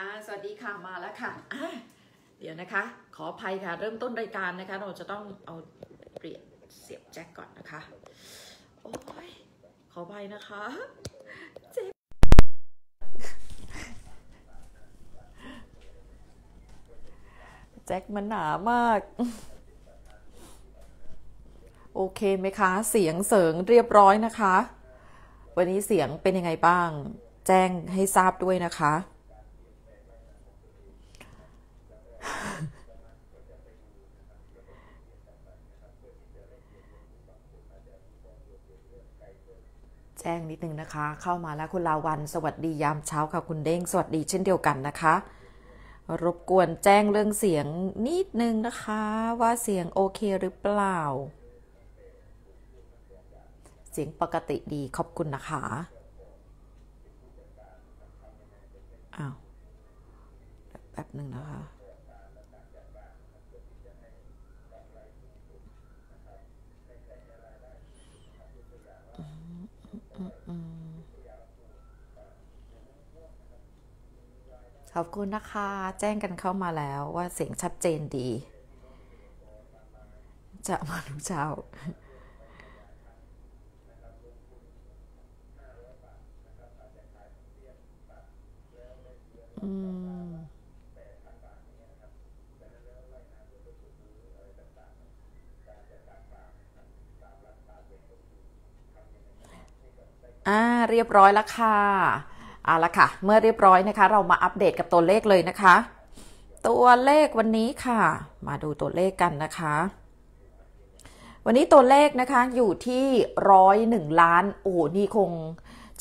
ค่ะสวัสดีค่ะมาแล้วค่ะะเดี๋ยวนะคะ ขออภัยค่ะ เริ่มต้นรายการ นะคะ เราจะต้องเอาเปลี่ยนเสียบแจ็คก่อนนะคะโอ้ยขออภัยนะคะเจ็บแจ็คมันหนามาก โอเคไหมคะ เสียงเสริงเรียบร้อยนะคะ วันนี้เสียงเป็นยังไงบ้าง แจ้งให้ทราบด้วยนะคะแจ้งนิดนึงนะคะ เข้ามาแล้วคุณลาวันสวัสดียามเช้าค่ะคุณเด้งสวัสดีเช่นเดียวกันนะคะ รบกวนแจ้งเรื่องเสียงนิดนึงนะคะว่าเสียงโอเคหรือเปล่า เสียงปกติดีขอบคุณนะคะอ้าวแป๊บหนึ่งนะคะขอบคุณนะคะ แจ้งกันเข้ามาแล้วว่าเสียงชัดเจนดี จะมาทุกเช้า อืมอ่าเรียบร้อยแล้วค่ะเอาละค่ะ เมื่อเรียบร้อยนะคะ เรามาอัปเดตกับตัวเลขเลยนะคะ ตัวเลขวันนี้ค่ะ มาดูตัวเลขกันนะคะ วันนี้ตัวเลขนะคะอยู่ที่ร้อยหนึ่งล้าน โอ้โหนี่คง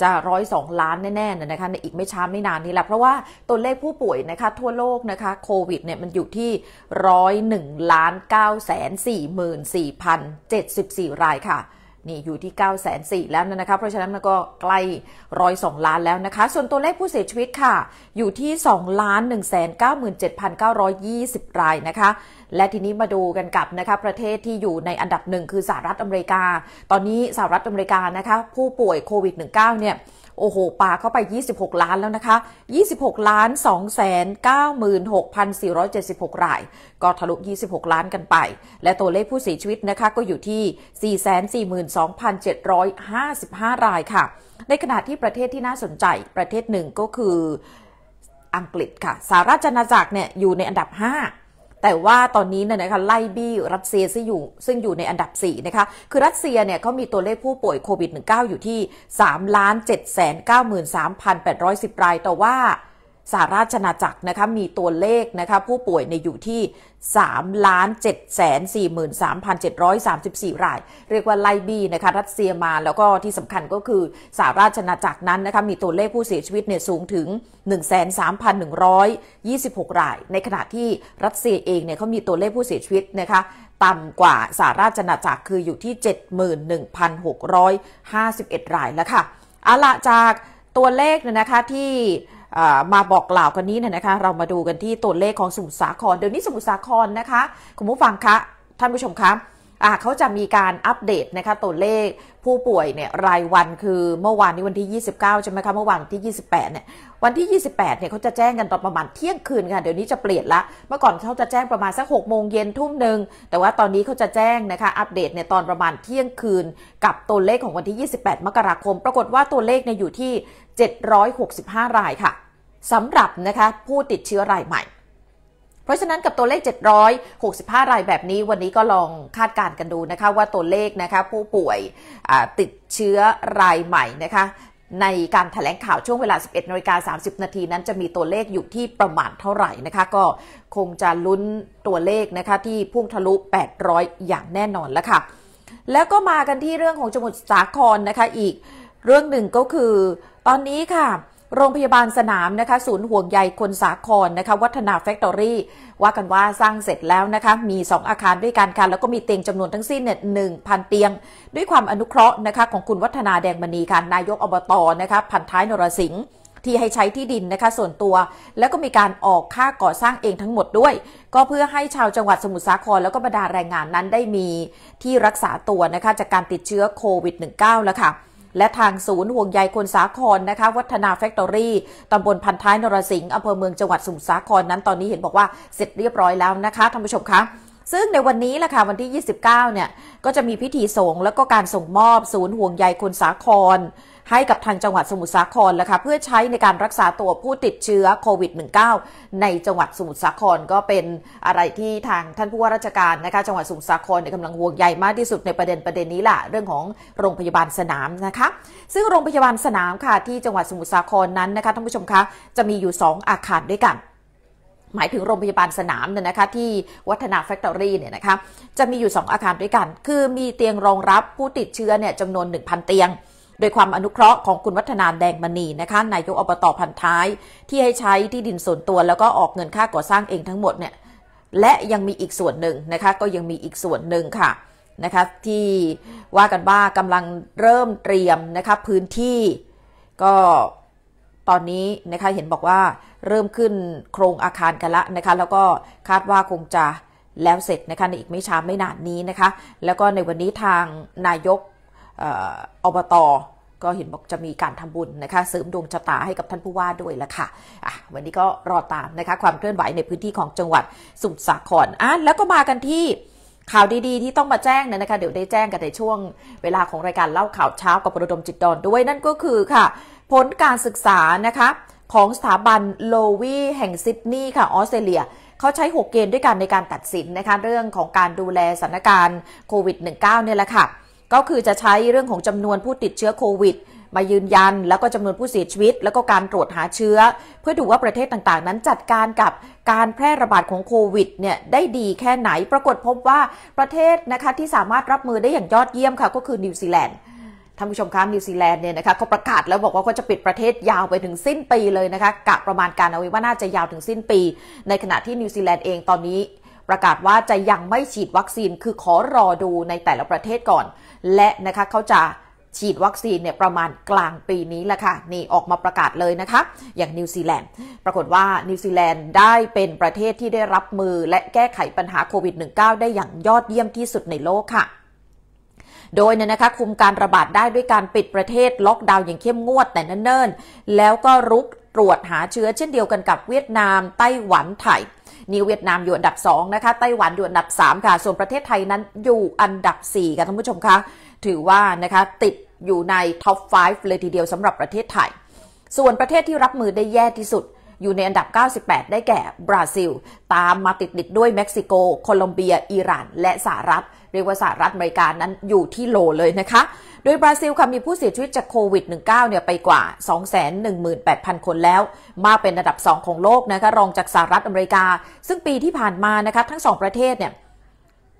จะร้อยสองล้านแน่ๆนะคะ ในอีกไม่ช้าไม่นานนี้แหละ เพราะว่าตัวเลขผู้ป่วยนะคะทั่วโลกนะคะโควิดเนี่ยมันอยู่ที่ร้อยหนึ่งล้านเก้าแสนสี่หมื่นสี่พันเจ็ดสิบสี่รายค่ะนี่อยู่ที่ 9 0 0 0แล้วนะคะเพราะฉะนั้นมันก็ใกล้ร้อยสล้านแล้วนะคะ ส่วนตัวเลขผู้เสียชีวิตค่ะ อยู่ที่ 2 1 9 7 9 2 0 รายนะคะ และทีนี้มาดูกันกับนะคะประเทศที่อยู่ในอันดับหนึ่งคือสหรัฐอเมริกา ตอนนี้สหรัฐอเมริกานะคะผู้ป่วยโควิด -19 เนี่ยโอ้โห ปาเข้าไป 26 ล้านแล้วนะคะ 26 ล้าน296,476ราย ก็ทะลุ 26 ล้านกันไป และตัวเลขผู้เสียชีวิตนะคะ ก็อยู่ที่ 442,755 รายค่ะ ในขณะที่ประเทศที่น่าสนใจ ประเทศหนึ่งก็คืออังกฤษค่ะสหราชอาณาจักรเนี่ย อยู่ในอันดับ 5แต่ว่าตอนนี้เนี่ยนะคะไล่บี้รัสเซียซึ่งอยู่ ซึ่งอยู่ในอันดับ 4 นะคะคือรัสเซียเนี่ยเขามีตัวเลขผู้ป่วยโควิด -19 อยู่ที่ 3 7 9 3 8 1 0รายแต่ว่าสหราชอาณาจักรนะคะมีตัวเลขนะคะผู้ป่วยในอยู่ที่3ล้าน7 4 3 7 3 4 ราย เรียกว่าไลบีนะคะรัสเซียมาแล้วก็ที่สำคัญก็คือสหราชอาณาจักรนั้นนะคะมีตัวเลขผู้เสียชีวิตเนี่ยสูงถึง13,126ราย ในขณะที่รัสเซียเองเนี่ยเขามีตัวเลขผู้เสียชีวิตนะคะต่ำกว่าสหราชอาณาจักรคืออยู่ที่ 71,651 รายแล้วค่ะเอาละจากตัวเลขเนี่ยนะคะที่มาบอกกล่าวกันนี้นนะคะ เรามาดูกันที่ตัวเลขของสมุทรสาคร เดี๋ยวนี้สมุทรสาครนะคะ คุณผู้ฟังคะ ท่านผู้ชมคะเขาจะมีการอัปเดตนะคะ ตัวเลขผู้ป่วยเนี่ยรายวัน คือเมื่อวานนี้วันที่ 29ใช่ไหมคะ เมื่อวานที่ 28เนี่ย วันที่ 28เนี่ยเขาจะแจ้งกันตอนประมาณเที่ยงคืนค่ะ เดี๋ยวนี้จะเปลี่ยนละ เมื่อก่อนเขาจะแจ้งประมาณสัก6โมงเย็นทุ่มหนึ่งแต่ว่าตอนนี้เขาจะแจ้งนะคะ อัปเดตเนี่ยตอนประมาณเที่ยงคืนกับตัวเลขของวันที่ 28มกราคม ปรากฏว่าตัวเลขเนี่ยอยู่ที่ 765 รายค่ะสำหรับนะคะผู้ติดเชื้อรายใหม่ เพราะฉะนั้นกับตัวเลข 765 รายแบบนี้ วันนี้ก็ลองคาดการณ์กันดูนะคะว่าตัวเลขนะคะผู้ป่วยติดเชื้อรายใหม่นะคะ ในการถแถลงข่าวช่วงเวลา 11นาิกา30 นาทีนั้นจะมีตัวเลขอยู่ที่ประมาณเท่าไหร่นะคะก็คงจะลุ้นตัวเลขนะคะที่พุ่งทะลุ 800 อย่างแน่นอน แล้วค่ะแล้วก็มากันที่เรื่องของจังหวัดสาครนะคะอีกเรื่องหนึ่งก็คือตอนนี้ค่ะโรงพยาบาลสนามนะคะศูนย์ห่วงใยคนสาครนะคะวัฒนาแฟคทอรี่ว่ากันว่าสร้างเสร็จแล้วนะคะมี 2 อาคารด้วยกันค่ะแล้วก็มีเตียงจำนวนทั้งสิ้นเนี่ยหนึ่งพันเตียง ด้วยความอนุเคราะห์นะคะของคุณวัฒนาแดงมณีค่ะนายกอบตนะคะพันท้ายนรสิงห์ที่ให้ใช้ที่ดินนะคะส่วนตัวแล้วก็มีการออกค่าก่อสร้างเองทั้งหมดด้วย ก็เพื่อให้ชาวจังหวัดสมุทรสาคร แล้วก็บรรดาแรงงานนั้นได้มีที่รักษาตัวนะคะจากการติดเชื้อโควิด -19 แล้วค่ะและทางศูนย์ห่วงใยคนสาครนะคะวัฒนาแฟคทอรี่ตำบลพันท้ายนรสิงห์อำเภอเมืองจังหวัดสมุทรสาครนั้น ตอนนี้เห็นบอกว่าเสร็จเรียบร้อยแล้วนะคะท่านผู้ชมคะซึ่งในวันนี้แหละค่ะวันที่ 29 เนี่ย ก็จะมีพิธีสงฆ์แล้วก็การส่งมอบศูนย์ห่วงใยคนสาครให้กับทางจังหวัดสมุทรสาครแล้วคะเพื่อใช้ในการรักษาตัวผู้ติดเชื้อโควิด -19 ในจังหวัดสมุทรสาครก็เป็นอะไรที่ทางท่านผู้ว่าราชการนะคะจังหวัดสมุทรสาครกำลังห่วงใยมากที่สุดในประเด็นประเด็นนี้แหละเรื่องของโรงพยาบาลสนามนะคะซึ่งโรงพยาบาลสนามค่ะที่จังหวัดสมุทรสาครนั้นนะคะท่านผู้ชมคะจะมีอยู่ 2 อาคารด้วยกัน หมายถึงโรงพยาบาลสนามเนี่ยนะคะที่วัฒนาแฟคทอรี่เนี่ยนะคะจะมีอยู่ 2 อาคารด้วยกัน คือมีเตียงรองรับผู้ติดเชื้อเนี่ยจำนวน 1,000 เตียงดยความอนุเคราะห์ของคุณวัฒนาแดงมณีนะคะ นายกอบตพันท้ายที่ให้ใช้ที่ดินส่วนตัว แล้วก็ออก เงินค่าก่อสร้างเองทั้งหมดเนี่ยและยังมีอีกส่วนหนึ่งนะคะก็ยังมีอีกส่วนหนึ่งค่ะนะคะที่ว่ากันว่ากำลังเริ่มเตรียมนะคะพื้นที่ก็ตอนนี้นะคะเห็นบอกว่าเริ่มขึ้นโครงอาคารกันละนะคะแล้วก็คาดว่าคงจะแล้วเสร็จนะคะในอีกไม่ช้าไม่นานนี้นะคะแล้วก็ในวันนี้ทางนายกอบตก็เห็นบอกจะมีการทำบุญนะคะเสริมดวงชะตาให้กับท่านผู้ว่าด้วยละค่ะะวันนี้ก็รอตามนะคะความเคลื่อนไหวในพื้นที่ของจังหวัดสุทรสาครอ่ะแล้วก็มากันที่ ข่าวดีๆที่ต้องมาแจ้งเนี่ยนะคะ เดี๋ยวได้แจ้งกันในช่วงเวลาของรายการเล่าข่าวเช้ากับประดมจิตดอนด้วยนั่นก็คือค่ะผลการศึกษานะคะของสถาบันโลวีแห่งซิดนีย์ค่ะออสเตรเลีย เขาใช้ 6 เกณฑ์ด้วยกันในการตัดสินนะคะเรื่องของการดูแลสถานการณ์โควิด -19 เนี่ยแหละค่ะก็คือจะใช้เรื่องของจำนวนผู้ติดเชื้อโควิด มายืนยัน แล้วก็จำนวนผู้เสียชีวิต แล้วก็การตรวจหาเชื้อ เพื่อดูว่าประเทศต่างๆ นั้นจัดการกับการแพร่ระบาดของโควิดเนี่ยได้ดีแค่ไหน ปรากฏพบว่าประเทศนะคะที่สามารถรับมือได้อย่างยอดเยี่ยมค่ะก็คือนิวซีแลนด์ ท่านผู้ชมคะนิวซีแลนด์เนี่ยนะคะเขาประกาศแล้วบอกว่าเขาจะปิดประเทศยาวไปถึงสิ้นปีเลยนะคะกะประมาณการเอาไว้ว่าน่าจะยาวถึงสิ้นปี ในขณะที่นิวซีแลนด์เองตอนนี้ ประกาศว่าจะยังไม่ฉีดวัคซีนคือขอรอดูในแต่ละประเทศก่อนและนะคะเขาจะฉีดวัคซีนเนี่ยประมาณกลางปีนี้แหละค่ะนี่ออกมาประกาศเลยนะคะ อย่างนิวซีแลนด์ปรากฏว่านิวซีแลนด์ได้เป็นประเทศที่ได้รับมือและแก้ไขปัญหาโควิด -19 ได้อย่างยอดเยี่ยมที่สุดในโลกค่ะโดยเนี่ยนะคะคุมการระบาดได้ด้วยการปิดประเทศล็อกดาวน์อย่างเข้มงวดแต่เนิ่นๆแล้วก็รุกตรวจหาเชื้อเช่นเดียวกันกับเวียดนามไต้หวันไทยนิวเวียดนามอยู่อันดับ 2 นะคะไต้หวันอยู่อันดับ3ค่ะส่วนประเทศไทยนั้นอยู่อันดับ4ค่ะท่านผู้ชมคะถือว่านะคะติดอยู่ในท็อป5เลยทีเดียวสำหรับประเทศไทย ส่วนประเทศที่รับมือได้แย่ที่สุด อยู่ในอันดับ 98 ได้แก่บราซิล ตามมาติดๆด้วยเม็กซิโกโคลอมเบียอิหร่านและสหรัฐเรียกว่าสหรัฐอเมริกานั้นอยู่ที่โลเลยนะคะ โดยบราซิลค่ะมีผู้เสียชีวิตจากโควิด -19 เนี่ยไปกว่า 218,000 คนแล้ว มากเป็นระดับ 2 ของโลกนะคะรองจากสหรัฐอเมริกา ซึ่งปีที่ผ่านมานะคะทั้ง 2 ประเทศเนี่ย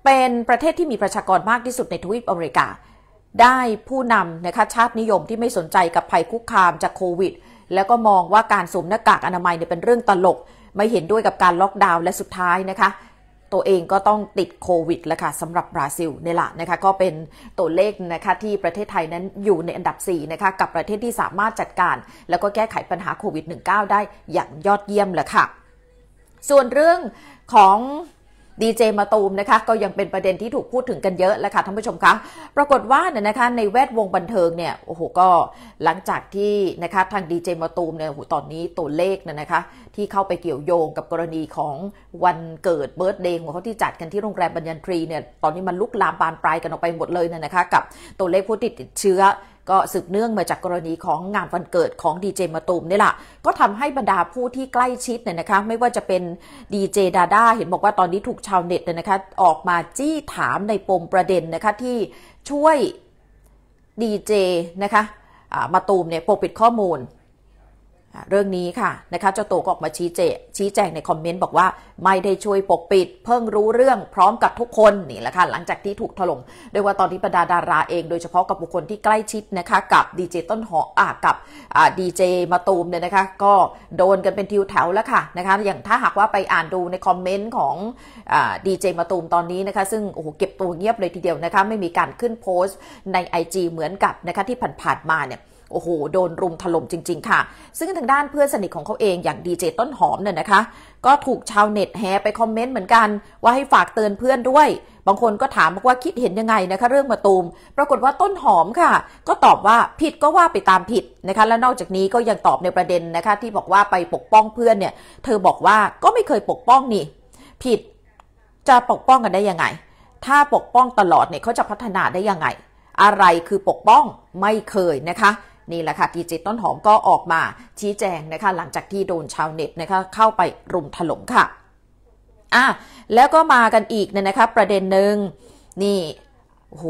เป็นประเทศที่มีประชากรมากที่สุดในทวีปอเมริกา ได้ผู้นำนะคะชาตินิยมที่ไม่สนใจกับภัยคุกคามจากโควิด แล้วก็มองว่าการสวมหน้ากากอนามัยเนี่ยเป็นเรื่องตลก ไม่เห็นด้วยกับการล็อกดาวน์และสุดท้ายนะคะตัวเองก็ต้องติดโควิดแล้วค่ะสำหรับบราซิลเนี่ยละนะคะ ก็เป็นตัวเลขนะคะที่ประเทศไทยนั้นอยู่ในอันดับ 4 นะคะกับประเทศที่สามารถจัดการแล้วก็แก้ไขปัญหาโควิด -19 ได้อย่างยอดเยี่ยมเลยค่ะ ส่วนเรื่องของดีเจมาตูมนะคะก็ยังเป็นประเด็นที่ถูกพูดถึงกันเยอะแล้วค่ะท่านผู้ชมคะปรากฏว่าเนี่ยนะคะในแวดวงบันเทิงเนี่ยโอ้โหก็หลังจากที่นะคะทางดีเจมาตูมเนี่ยโอ้โหตอนนี้ตัวเลขเนี่ยนะคะที่เข้าไปเกี่ยวโยงกับกรณีของวันเกิดเบิร์ตเดย์ของเขาที่จัดกันที่โรงแรมบัญญัตรีเนี่ยตอนนี้มันลุกลามบานปลายกันออกไปหมดเลยเนี่ยนะคะกับตัวเลขผู้ติดเชื้อก็สืบเนื่องมาจากกรณีของงานวันเกิดของดีเจมาตูมนี่แหละก็ทำให้บรรดาผู้ที่ใกล้ชิดเนี่ยนะคะไม่ว่าจะเป็นดีเจดาด้าเห็นบอกว่าตอนนี้ถูกชาวเน็ตเนี่ยนะคะออกมาจี้ถามในปมประเด็นนะคะที่ช่วยดีเจนะคะมาตูมเนี่ยปกปิดข้อมูลเรื่องนี้ค่ะนะคะเจ้าตัวก็ออกมาชี้เจ ชี้แจงในคอมเมนต์บอกว่าไม่ได้ช่วยปกปิดเพิ่งรู้เรื่องพร้อมกับทุกคนนี่แหละค่ะหลังจากที่ถูกถล่มโดยว่าตอนนี้บรรดาดาราเองโดยเฉพาะกับบุคคลที่ใกล้ชิดนะคะกับดีเจต้นหออ่ากับดีเจมาตูมเนี่ยนะคะก็โดนกันเป็นทิวแถวแล้วค่ะนะคะอย่างถ้าหากว่าไปอ่านดูในคอมเมนต์ของดีเจมาตูมตอนนี้นะคะซึ่งโอ้โหเก็บตัวเงียบเลยทีเดียวนะคะไม่มีการขึ้นโพสต์ใน IG เหมือนกับนะคะที่ผ่านๆมาเนี่ยโอ้โห โดนรุมถล่มจริงๆ ค่ะ ซึ่งทางด้านเพื่อนสนิทของเขาเองอย่างดีเจต้นหอมเนี่ยนะคะ ก็ถูกชาวเน็ตแฮไปคอมเมนต์เหมือนกัน ว่าให้ฝากเตือนเพื่อนด้วย บางคนก็ถามว่าคิดเห็นยังไงนะคะ เรื่องมาตูม ปรากฏว่าต้นหอมค่ะ ก็ตอบว่าผิดก็ว่าไปตามผิดนะคะ และนอกจากนี้ก็ยังตอบในประเด็นนะคะ ที่บอกว่าไปปกป้องเพื่อนเนี่ย เธอบอกว่าก็ไม่เคยปกป้องนี่ ผิดจะปกป้องกันได้ยังไง ถ้าปกป้องตลอดเนี่ยเขาจะพัฒนาได้ยังไง อะไรคือปกป้องไม่เคยนะคะนี่แหละค่ะกีจิตต้นหอมก็ออกมาชี้แจงนะคะ หลังจากที่โดนชาวเน็ตนะคะเข้าไปรุมถล่มค่ะ อ่ะ แล้วก็มากันอีกเนี่ยนะคะ ประเด็นหนึ่งนี่ โห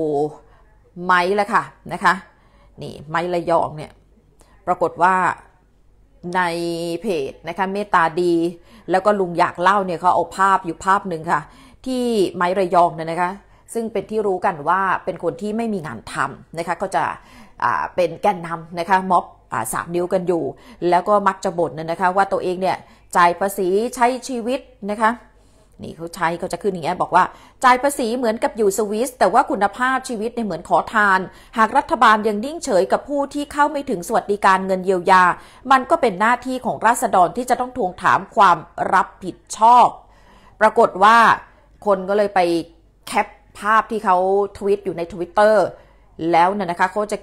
ไม้ละค่ะนะคะ นี่ไม้ระยองเนี่ย ปรากฏว่าในเพจนะคะเมตตาดี แล้วก็ลุงอยากเล่าเนี่ยเขาเอาภาพอยู่ภาพหนึ่งค่ะ ที่ไม้ระยองเนี่ยนะคะ ซึ่งเป็นที่รู้กันว่าเป็นคนที่ไม่มีงานทำนะคะก็จะเป็นแกนนำนะคะม็อบสามนิ้วกันอยู่ แล้วก็มักจะบ่นนะคะ ว่าตัวเองเนี่ยจ่ายภาษีใช้ชีวิตนะคะนี่เขาใช้เขาจะขึ้นอย่างนี้บอกว่าจ่ายภาษีเหมือนกับอยู่สวิสแต่ว่าคุณภาพชีวิตเนี่ยเหมือนขอทาน หากรัฐบาลยังนิ่งเฉยกับผู้ที่เข้า ไม่ถึงสวัสดิการเงินเยียวยา มันก็เป็นหน้าที่ของราษฎรที่จะต้องทวงถามความรับผิดชอบ ปรากฏว่าคนก็เลยไปแคปภาพที่เขาทวิตอยู่ในทวิตเตอร์แล้วเนี่ยนะคะเขาจะ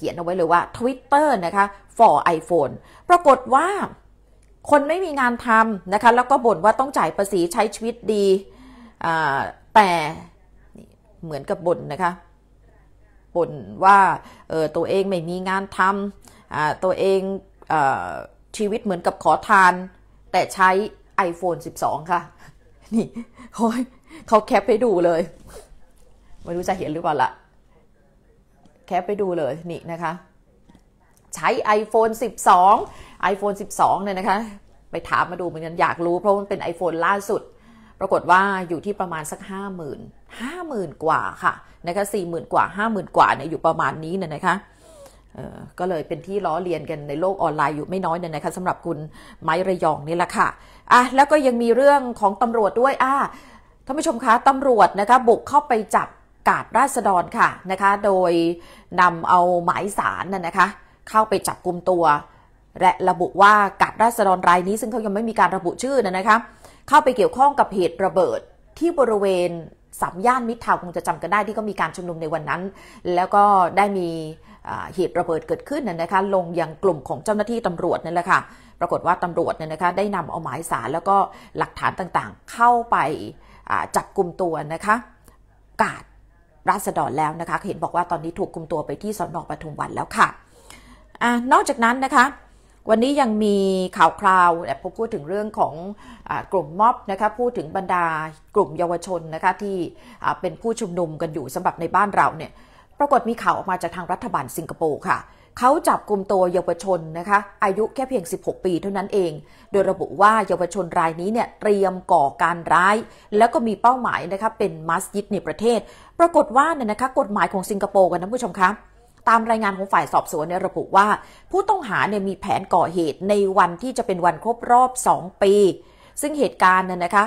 ขียนเอาไว้เลยว่า Twitter นะคะ for iPhone ปรากฏว่าคนไม่มีงานทำนะคะ แล้วก็บ่นว่าต้องจ่ายภาษีใช้ชีวิตดี แต่เหมือนกับบ่นนะคะบ่นว่าตัวเองไม่มีงานทำตัวเองอชีวิตเหมือนกับขอทาน แต่ใช้ iPhone 12 ค่ะ นี่เขาแคปให้ดูเลยไม่รู้จะเห็นหรือเปล่าล่ะแคปไปดูเลยนี่นะคะ ใช้ iPhone 12 iPhone 12เนี่ยนะคะ ไปถามมาดูเหมือนกันอยากรู้เพราะมันเป็น iPhone ล่าสุด ปรากฏว่าอยู่ที่ประมาณสัก 50,000 50,000 กว่าค่ะนะคะ40,000กว่า50,000กว่าเนี่ยอยู่ประมาณนี้เนี่ยนะคะก็เลยเป็นที่ล้อเลียนกันในโลกออนไลน์อยู่ไม่น้อยเนี่ยนะคะสำหรับคุณไม้ระยองนี่แหละค่ะอ่ะแล้วก็ยังมีเรื่องของตำรวจด้วยอ่ะท่านผู้ชมคะตำรวจนะคะ บุกเข้าไปจับกาดราษฎรค่ะนะคะ โดยนำเอาหมายสารน่ะนะคะ เข้าไปจับกลุ่มตัว และระบุว่ากาดราษฎรรายนี้ซึ่งเขายังไม่มีการระบุชื่อนะนะคะ เข้าไปเกี่ยวข้องกับเหตุระเบิดที่บริเวณสามย่านมิตรทาวคงจะจำกันได้ที่ก็มีการชุมนุมในวันนั้น แล้วก็ได้มีเหตุระเบิดเกิดขึ้นนะคะ ลงยังกลุ่มของเจ้าหน้าที่ตำรวจนั่นแหละค่ะปรากฏว่าตำรวจเนี่ยนะคะได้นำเอาหมายสารแล้วก็หลักฐานต่างๆ เข้าไปจับกลุ่มตัวนะคะ กาดราษฎรแล้วนะคะเห็นบอกว่าตอนนี้ถูกคุมตัวไปที่สอนอปทุมวันแล้วค่ะอนอกจากนั้นนะคะวันนี้ยังมีข่าวคราวแบบพูดถึงเรื่องของอกลุ่มม็อบนะคะพูดถึงบรรดากลุ่มเยาวชนนะคะ ที่เป็นผู้ชุมนุมกันอยู่สำหรับในบ้านเราเนี่ยปรากฏมีข่าวออกมาจากทางรัฐบาลสิงคโปร์ค่ะเขาจับกลุ่มตัวเยาวชนนะคะอายุแค่เพียง 16 ปีเท่านั้นเอง โดยระบุว่าเยาวชนรายนี้เนี่ยเตรียมก่อการร้าย แล้วก็มีเป้าหมายนะคะเป็นมัสยิดในประเทศ ปรากฏว่าเนี่ยนะคะกฎหมายของสิงคโปร์กันนะผู้ชมคะตามรายงานของฝ่ายสอบสวนเนี่ยระบุว่า ผู้ต้องหาเนี่ยมีแผนก่อเหตุในวันที่จะเป็นวันครบรอบ 2 ปี ซึ่งเหตุการณ์เนี่ยนะคะ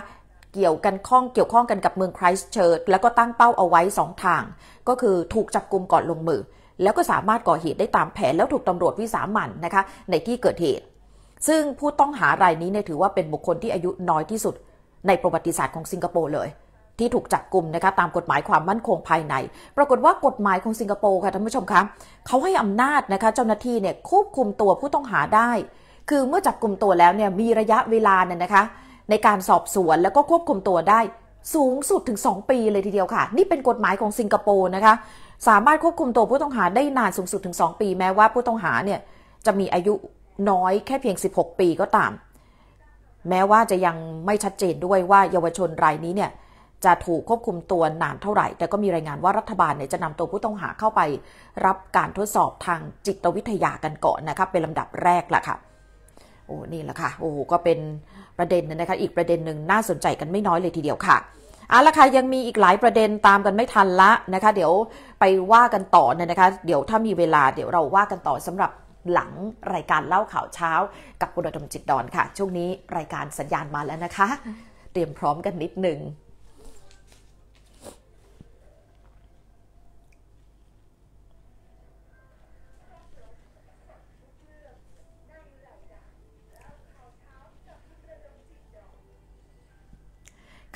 เกี่ยวกันข้องเกี่ยวข้องกันกับเมืองไครส์เชิร์ดแล้วก็ตั้งเป้าเอาไว้ 2 ทาง ก็คือถูกจับกลุมก่อนลงมือแล้วก็สามารถก่อเหตุได้ตามแผนแล้วถูกตำรวจวิสามันนะคะในที่เกิดเหตุ ซึ่งผู้ต้องหารายนี้เนี่ยถือว่าเป็นบุคคลที่อายุน้อยที่สุด ในประวัติศาสตร์ของสิงคโปร์เลย ที่ถูกจับกลุ่มนะคะตามกฎหมายความมั่นคงภายใน ปรากฏว่ากฎหมายของสิงคโปร์ค่ะท่านผู้ชมคะเขาให้อำนาจนะคะเจ้าหน้าที่เนี่ยควบคุมตัวผู้ต้องหาได้ คือเมื่อจับกลุ่มตัวแล้วเนี่ยมีระยะเวลาเนี่ยนะคะ ในการสอบสวนแล้วก็ควบคุมตัวได้สูงสุดถึง 2 ปี เลยทีเดียวค่ะ นี่เป็นกฎหมายของสิงคโปร์นะคะสามารถควบคุมตัวผู้ต้องหาได้นานสูงสุดถึง 2 ปี แม้ว่าผู้ต้องหาเนี่ยจะมีอายุน้อยแค่เพียง 16 ปีก็ตาม แม้ว่าจะยังไม่ชัดเจนด้วยว่า เยาวชนรายนี้เนี่ยจะถูกควบคุมตัวนานเท่าไหร่ แต่ก็มีรายงานว่ารัฐบาลเนี่ยจะนำตัวผู้ต้องหาเข้าไป รับการทดสอบทางจิตวิทยากันก่อนนะคะเป็นลำดับแรกล่ะค่ะโอ้นี่แหละค่ะโอ้ก็เป็นประเด็นนะคะอีกประเด็นหนึ่งน่าสนใจกันไม่น้อยเลยทีเดียวค่ะอาละค่ะยังมีอีกหลายประเด็นตามกันไม่ทันละนะคะ เดี๋ยวไปว่ากันต่อเนี่ยนะคะ เดี๋ยวถ้ามีเวลาเดี๋ยวเราว่ากันต่อสำหรับหลังรายการเล่าข่าวเช้ากับคุณดมจิตดอนค่ะ ช่วงนี้รายการสัญญาณมาแล้วนะคะ เตรียมพร้อมกันนิดนึง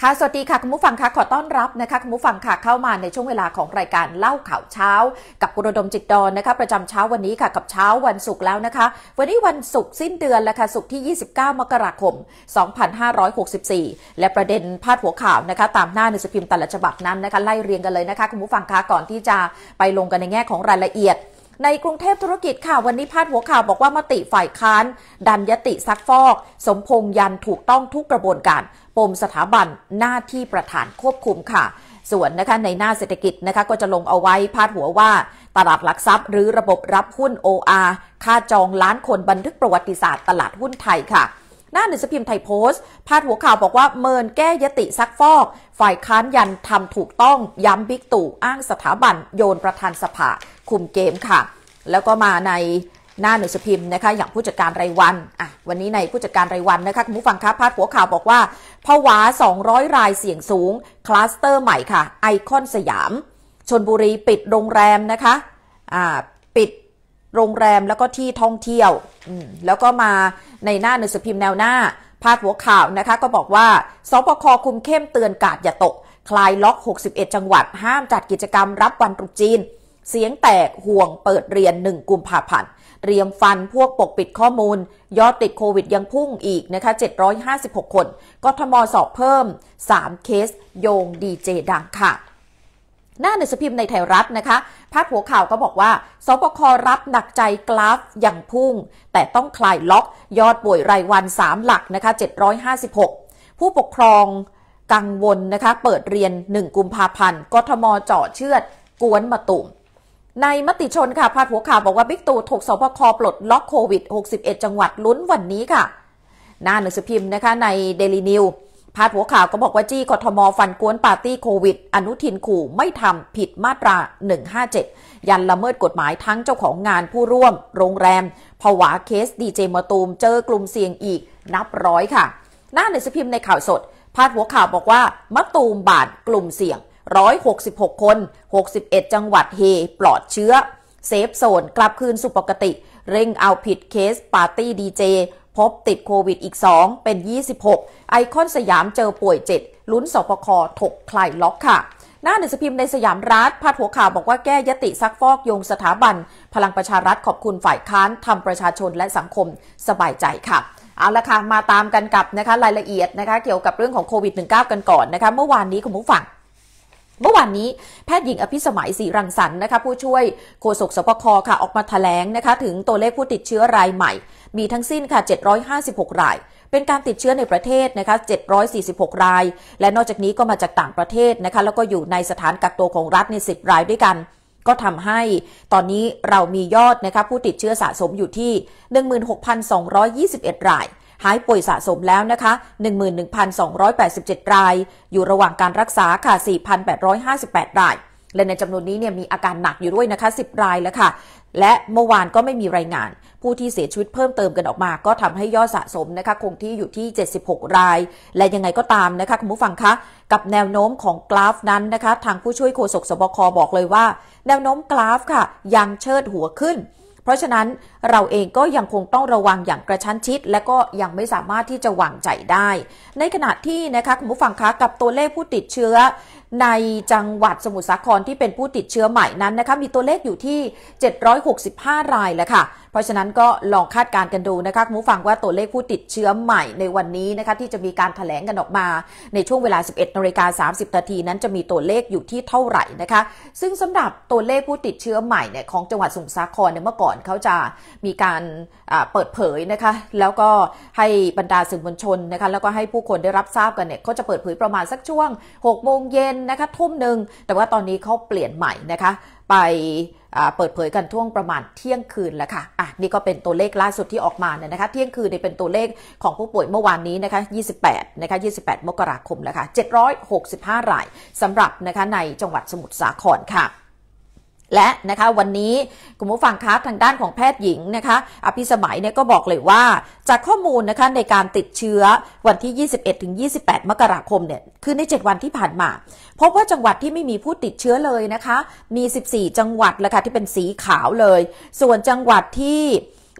ค่ะสวัสดีค่ะคุณผู้ฟังค่ะ ขอต้อนรับนะคะคุณผู้ฟังค่ะ เข้ามาในช่วงเวลาของรายการเล่าข่าวเช้า กับกุณดมจิตดอนนะคะประจำเช้าวันนี้ค่ะกับเช้าวันศุกร์แล้วนะคะ วันนี้วันศุกร์สิ้นเดือนแล้วค่ะศุกร์ที่ 29มกราคม 2564 และประเด็นพาดหัวข่าวนะคะตามหน้าหนังสือพิมพ์แต่ละฉบับนั้นนะคะไล่เรียงกันเลยนะคะคุณผู้ฟังค่ะก่อนที่จะไปลงกันในแง่ของรายละเอียด ในกรุงเทพธุรกิจค่ะ วันนี้พาดหัวข่าวบอกว่ามติฝ่ายค้าน ดันยติซักฟอก สมพงษ์ยันถูกต้องทุกกระบวนการปมสถาบันหน้าที่ประธานควบคุมค่ะ ส่วนนะคะในหน้าเศรษฐกิจนะคะ ก็จะลงเอาไว้พาดหัวว่าตลาดหลักทรัพย์ หรือระบบรับหุ้น OR ค่าจองล้านคนบันทึกประวัติศาสตร์ตลาดหุ้นไทยค่ะ หน้าหนังสือพิมพ์ไทยโพสต์ พาดหัวข่าวบอกว่าเมินแก้ยติซักฟอก ฝ่ายค้านยันทำถูกต้องย้ำบิ๊กตู่อ้างสถาบันโยนประธานสภาคุมเกมค่ะ แล้วก็มาในหน้าหนังสือพิมพ์นะคะอย่างผู้จัดการรายวันอ่ะวันนี้ในผู้จัดการรายวันนะคะคุณผู้ฟังคะพาดหัวข่าวบอกว่าาวา 200 รายเสี่ยงสูงคลัสเตอร์ใหม่ค่ะ ไอคอนสยามชนบุรีปิดโรงแรมนะคะอ่าปิดโรงแรมแล้วก็ที่ท่องเที่ยวแล้วก็มาในหน้าหนังสือพิมพ์แนวหน้าพาดหัวข่าวนะคะก็บอกว่าสปคคุมเข้มเตือนกาดอย่าตก คลายล็อก 61 จังหวัด ห้ามจัดกิจกรรม รับวันตรุษจีนเสียงแตกห่วงเปิดเรียน 1กุมภาพันธเรียมฟันพวกปกปิดข้อมูล ยอดติดโควิดยังพุ่งอีกนะคะ 756 คน กทมสอบเพิ่ม 3 เคสโยงดีเจดังค่ะ หน้าหนังสือพิมพ์ในไทยรัฐนะคะพาดหัวข่าวก็บอกว่าสบครับหนักใจกราฟอย่างพุ่ง แต่ต้องคลายล็อก ยอดป่วยรายวัน 3 หลักนะคะ 756 ผู้ปกครองกังวลนะคะ เปิดเรียน 1 กุมภาพันธ์ กทมเจาะเชือดกวนมาตุ่มในมติชนค่ะพาดหัวข่าวบอกว่า บิ๊กตู่ถูกสบคปลดล็อกโควิด 61 จังหวัดลุ้น วันนี้ค่ะ หน้าหนังสือพิมพ์นะคะในเดลี่นิวพาดหัวข่าวก็บอกว่าจี้กทมฟันกวนปาร์ตี้โควิด อนุทินขู่ไม่ทำ ผิดมาตรา 157 ยันละเมิดกฎหมายทั้งเจ้าของงานผู้ร่วม โรงแรมผวาเคสดีเจมาตูมเจอกลุ่มเสี่ยงอีกนับร้อยค่ะ หน้าหนังสือพิมพ์ในข่าวสดพาดหัวข่าวบอกว่ามะตูมบาดกลุ่มเสี่ยง166 คน 61 จังหวัดเฮ ปลอดเชื้อ เซฟโซน กลับคืนสุปกติ เร่งเอาผิดเคสปาร์ตี้ดีเจ พบติดโควิดอีก 2 เป็น 26 ไอคอนสยามเจอป่วย 7 ลุ้นสปคถกคลายล็อกค่ะหน้าหนังสือพิมพ์ในสยามรัฐพาดหัวข่าวบอกว่าแก้ยติซักฟอกโยงสถาบัน พลังประชารัฐขอบคุณฝ่ายค้านทำประชาชนและสังคมสบายใจค่ะเอาละค่ะมาตามกันกับนะคะรายละเอียดนะคะเกี่ยวกับเรื่องของโควิด -19 กันก่อนนะคะเมื่อวานนี้คุณผู้ฟังเมื่อวานนี้แพทย์หญิงอภิสมัยศรีรังสรรค์นะคะผู้ช่วยโฆษกสปคค่ะออกมาถแถลงนะคะถึงตัวเลขผู้ติดเชื้อรายใหม่มีทั้งสิ้นค่ะ756ราย เป็นการติดเชื้อในประเทศนะคะ746 ราย และนอกจากนี้ก็มาจากต่างประเทศนะคะแล้วก็อยู่ในสถานกักตัวของรัฐใน 10 รายด้วยกัน ก็ทำให้ตอนนี้เรามียอดนะคะผู้ติดเชื้อสะสมอยู่ที่ 16,221 รายหายป่วยสะสมแล้วนะคะ 11,287 ราย อยู่ระหว่างการรักษาค่ะ4,858 ราย และในจำนวนนี้เนี่ยมีอาการหนักอยู่ด้วยนะคะ 10 รายแล้วค่ะ และเมื่อวานก็ไม่มีรายงาน ผู้ที่เสียชีวิตเพิ่มเติมกันออกมา ก็ทำให้ยอดสะสมนะคะคงที่อยู่ที่ 76 ราย และยังไงก็ตามนะคะคุณผู้ฟังคะ กับแนวโน้มของกราฟนั้นนะคะ ทางผู้ช่วยโฆษกสบคบอกเลยว่า แนวโน้มกราฟค่ะ ยังเชิดหัวขึ้นเพราะฉะนั้นเราเองก็ยังคงต้องระวังอย่างกระชั้นชิด และก็ยังไม่สามารถที่จะวางใจได้ ในขณะที่นะคะคุณผู้ฟังคะกับตัวเลขผู้ติดเชื้อในจังหวัดสมุทรสาครที่เป็นผู้ติดเชื้อใหม่นั้นนะคะมีตัวเลขอยู่ที่ 765 รายแล้วค่ะ เพราะฉะนั้นก็ลองคาดการณ์กันดูนะคะคุณผู้ฟังว่าตัวเลขผู้ติดเชื้อใหม่ในวันนี้นะคะที่จะมีการถแถลงกันออกมาในช่วงเวลา 11นาฬิกา30นาทีนั้นจะมีตัวเลขอยู่ที่เท่าไหร่นะคะซึ่งสำหรับตัวเลขผู้ติดเชื้อใหม่เนี่ยของจังหวัดสมุทรสาครเนี่ยเมื่อก่อนเขาจะมีการเปิดเผยนะคะแล้วก็ให้บรรดาสื่อมวลชนนะคะแล้วก็ให้ผู้คนได้รับทราบกันเนี่ยเขาจะเปิดเผยประมาณสักช่วง 6 โมงเย็นนะคะทุ่มหนึ่งแต่ว่าตอนนี้เขาเปลี่ยนใหม่นะคะไปเปิดเผยกันช่วงประมาณเที่ยงคืนแล้วค่ะอ่ะนี่ก็เป็นตัวเลขล่าสุดที่ออกมาเนี่ยนะคะ เที่ยงคืนเป็นตัวเลขของผู้ป่วยเมื่อวานนี้นะคะ 28 นะคะ 28 มกราคมแล้วค่ะ 765รายสำหรับนะคะในจังหวัดสมุทรสาครค่ะและนะคะวันนี้คุณผู้ฟังคะทางด้านของแพทย์หญิงนะคะ อภิสมัยเนี่ยก็บอกเลยว่า จากข้อมูลนะคะในการติดเชื้อวันที่ 21ถึง28มกราคมเนี่ยคือใน 7 วันที่ผ่านมาพบว่าจังหวัดที่ไม่มีผู้ติดเชื้อเลยนะคะ มี 14 จังหวัดละค่ะที่เป็นสีขาวเลย ส่วนจังหวัดที่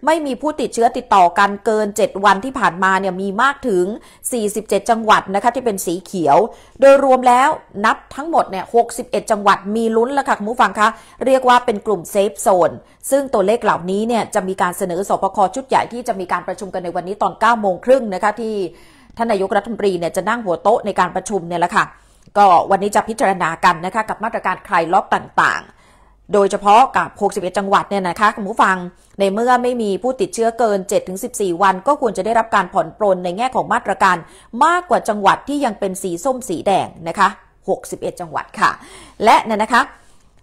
ไม่มีผู้ติดเชื้อติดต่อกันเกิน 7 วันที่ผ่านมาเนี่ยมีมากถึง 47 จังหวัดนะคะที่เป็นสีเขียว โดยรวมแล้วนับทั้งหมดเนี่ย61 จังหวัดมีลุ้นละค่ะคุณผู้ฟังคะเรียกว่าเป็นกลุ่มเซฟโซนซึ่งตัวเลขเหล่านี้เนี่ยจะมีการเสนอสบคชุดใหญ่ที่จะมีการประชุมกันในวันนี้ตอน 9 โมงครึ่งนะคะ ที่ท่านนายกรัฐมนตรีเนี่ยจะนั่งหัวโต๊ะในการประชุมเนี่ยแหละค่ะ ก็วันนี้จะพิจารณากันนะคะกับมาตรการคลายล็อกต่างๆโดยเฉพาะกับ 61 จังหวัด เนี่ยนะคะคุณผู้ฟัง ในเมื่อไม่มีผู้ติดเชื้อเกิน 7-14 วัน ก็ควรจะได้รับการผ่อนปลนในแง่ของมาตรการมากกว่าจังหวัดที่ยังเป็นสีส้มสีแดงนะคะ 61 จังหวัดค่ะ และเนี่ยนะคะ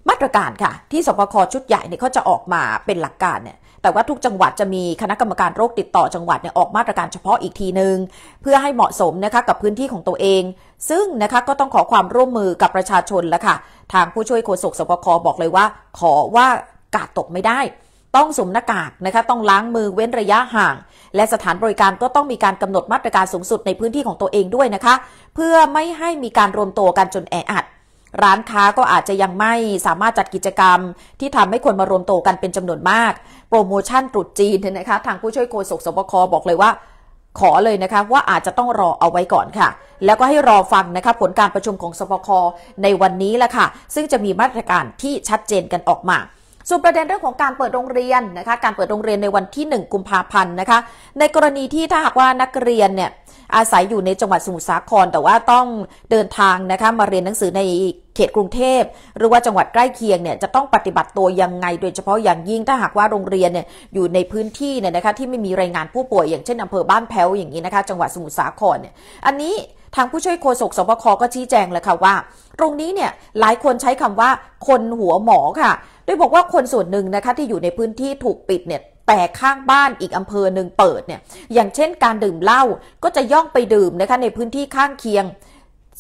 มาตรการค่ะที่สบคชุดใหญ่เนี่ยเขาจะออกมาเป็นหลักการเนี่ยแต่ว่าทุกจังหวัดจะมีคณะกรรมการโรคติดต่อจังหวัดเนี่ยออกมาตรการเฉพาะอีกทีหนึง่งเพื่อให้เหมาะสมนะคะกับพื้นที่ของตัวเอง ซึ่งนะคะก็ต้องขอความร่วมมือกับประชาชนแล้วค่ะทางผู้ช่วยโฆษกสบคบอกเลยว่า ขอว่ากาดตกไม่ได้ ต้องสวมหน้ากากนะคะต้องล้างมือเว้นระยะห่าง และสถานบริการก็ต้องมีการกำหนดมาตรการสูงสุดในพื้นที่ของตัวเองด้วยนะคะเพื่อไม่ให้มีการรวมตัวกันจนแออัดร้านค้าก็อาจจะยังไม่สามารถจัดกิจกรรมที่ทำให้คนมารวมตัวกันเป็นจำนวนมาก โปรโมชั่นตรุษจีนนะคะทางผู้ช่วยโฆษกสบคบอกเลยว่า ขอเลยนะคะ ว่าอาจจะต้องรอเอาไว้ก่อนค่ะ แล้วก็ให้รอฟังนะคะผลการประชุมของสบคในวันนี้แหละค่ะ ซึ่งจะมีมาตรการที่ชัดเจนกันออกมาส่วนประเด็นเรื่องของการเปิดโรงเรียนนะคะการเปิดโรงเรียนในวันที่ 1 กุมภาพันธ์นะคะ ในกรณีที่ถ้าหากว่านักเรียนเนี่ยอาศัยอยู่ในจังหวัดสมุทรสาครแต่ว่าต้องเดินทางนะคะมาเรียนหนังสือในเขตกรุงเทพ หรือว่าจังหวัดใกล้เคียงเนี่ยจะต้องปฏิบัติตัวยังไง โดยเฉพาะอย่างยิ่งถ้าหากว่าโรงเรียนเนี่ยอยู่ในพื้นที่เนี่ยนะคะที่ไม่มีรายงานผู้ป่วยอย่างเช่นอำเภอบ้านแพ้วอย่างนี้นะคะจังหวัดสมุทรสาครเนี่ยอันนี้ทางผู้ช่วยโฆษกสบคก็ชี้แจงเลยค่ะว่าตรงนี้เนี่ยหลายคนใช้คำว่าคนหัวหมอค่ะโดยบอกว่าคนส่วนหนึ่งนะคะที่อยู่ในพื้นที่ถูกปิดเนี่ยแต่ข้างบ้านอีกอำเภอหนึ่งเปิดเนี่ยอย่างเช่นการดื่มเหล้าก็จะย่องไปดื่มนะคะในพื้นที่ข้างเคียง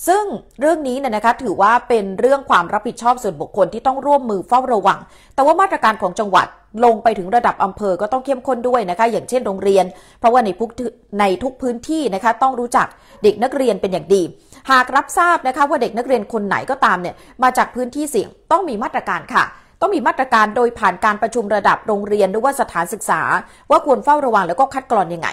ซึ่งเรื่องนี้เนี่ยนะคะถือว่าเป็นเรื่องความรับผิดชอบส่วนบุคคลที่ต้องร่วมมือเฝ้าระวัง แต่ว่ามาตรการของจังหวัดลงไปถึงระดับอำเภอก็ต้องเข้มข้นด้วยนะคะอย่างเช่นโรงเรียน เพราะว่าในทุกในทุกพื้นที่นะคะต้องรู้จักเด็กนักเรียนเป็นอย่างดี หากรับทราบนะคะว่าเด็กนักเรียนคนไหนก็ตามเนี่ยมาจากพื้นที่เสี่ยงต้องมีมาตรการค่ะตองมีมาตรการโดยผ่านการประชุมระดับโรงเรียนหรือว่าสถานศึกษา ว่าควรเฝ้าระวังแล้วก็คัดกรองยังไง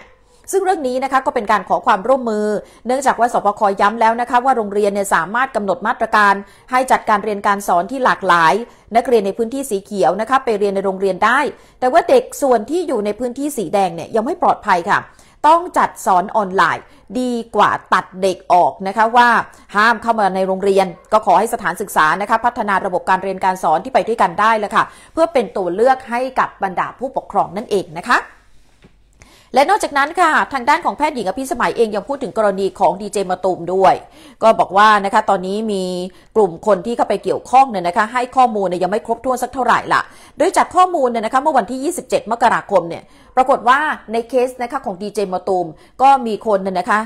ซึ่งเรื่องนี้นะคะก็เป็นการขอความร่วมมือเนื่องจากว่าสพคย้ำแล้วนะคะว่าโรงเรียนเนี่ยสามารถกำหนดมาตรการ ให้จัดการเรียนการสอนที่หลากหลาย นักเรียนในพื้นที่สีเขียวนะคะไปเรียนในโรงเรียนได้ แต่ว่าเด็กส่วนที่อยู่ในพื้นที่สีแดงเนี่ยยังไม่ปลอดภัยค่ะต้องจัดสอนออนไลน์ดีกว่าตัดเด็กออกนะคะว่าห้ามเข้ามาในโรงเรียน ก็ขอให้สถานศึกษานะคะ พัฒนาระบบการเรียนการสอนที่ไปด้วยกันได้เลยค่ะเพื่อเป็นตัวเลือกให้กับบรรดาผู้ปกครองนั่นเองนะคะและนอกจากนั้นค่ะทางด้านของแพทย์หญิงอภิสมัยเองยังพูดถึงกรณีของดีเจมาตูมด้วย ก็บอกว่านะคะตอนนี้มีกลุ่มคนที่เข้าไปเกี่ยวข้องเนี่ยนะคะ ให้ข้อมูลเนี่ยยังไม่ครบถ้วนสักเท่าไหร่ละโดยจากข้อมูลเนี่ยนะคะ เมื่อวันที่ 27 มกราคมเนี่ย ปรากฏว่าในเคสนะคะของดีเจมาตูมก็มีคนเนี่ยนะคะ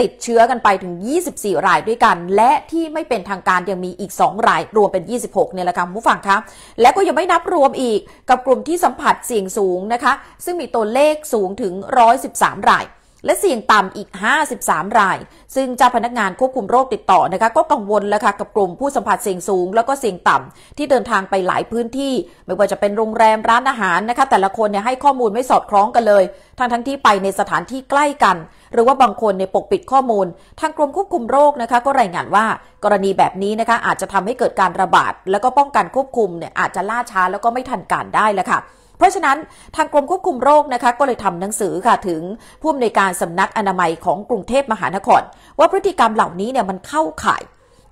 ติดเชื้อกันไปถึง 24 รายด้วยกัน และที่ไม่เป็นทางการยังมีอีก 2 ราย รวมเป็น 26 เนี่ยแหละค่ะผู้ฟังคะ และก็ยังไม่นับรวมอีกกับกลุ่มที่สัมผัสเสี่ยงสูงนะคะซึ่งมีตัวเลขสูงถึง 113 ราย และเสี่ยงต่ำอีก 53 ราย ซึ่งเจ้าพนักงานควบคุมโรคติดต่อนะคะก็กังวลแล้วค่ะกับกลุ่มผู้สัมผัสเสี่ยงสูงแล้วก็เสี่ยงต่ำที่เดินทางไปหลายพื้นที่ ไม่ว่าจะเป็นโรงแรมร้านอาหารนะคะ แต่ละคนเนี่ยให้ข้อมูลไม่สอดคล้องกันเลยทั้งทั้งที่ไปในสถานที่ใกล้กันหรือว่าบางคนในปกปิดข้อมูล ทางกรมควบคุมโรคนะคะก็รายงานว่ากรณีแบบนี้นะคะอาจจะทำให้เกิดการระบาด แล้วก็ป้องกันควบคุมเนี่ยอาจจะล่าช้าแล้วก็ไม่ทันการได้แหละค่ะเพราะฉะนั้นทางกรมควบคุมโรคนะคะก็เลยทำหนังสือค่ะถึง ผู้อำนวยการสำนักอนามัยของกรุงเทพมหานคร ว่าพฤติกรรมเหล่านี้เนี่ยมันเข้าข่าย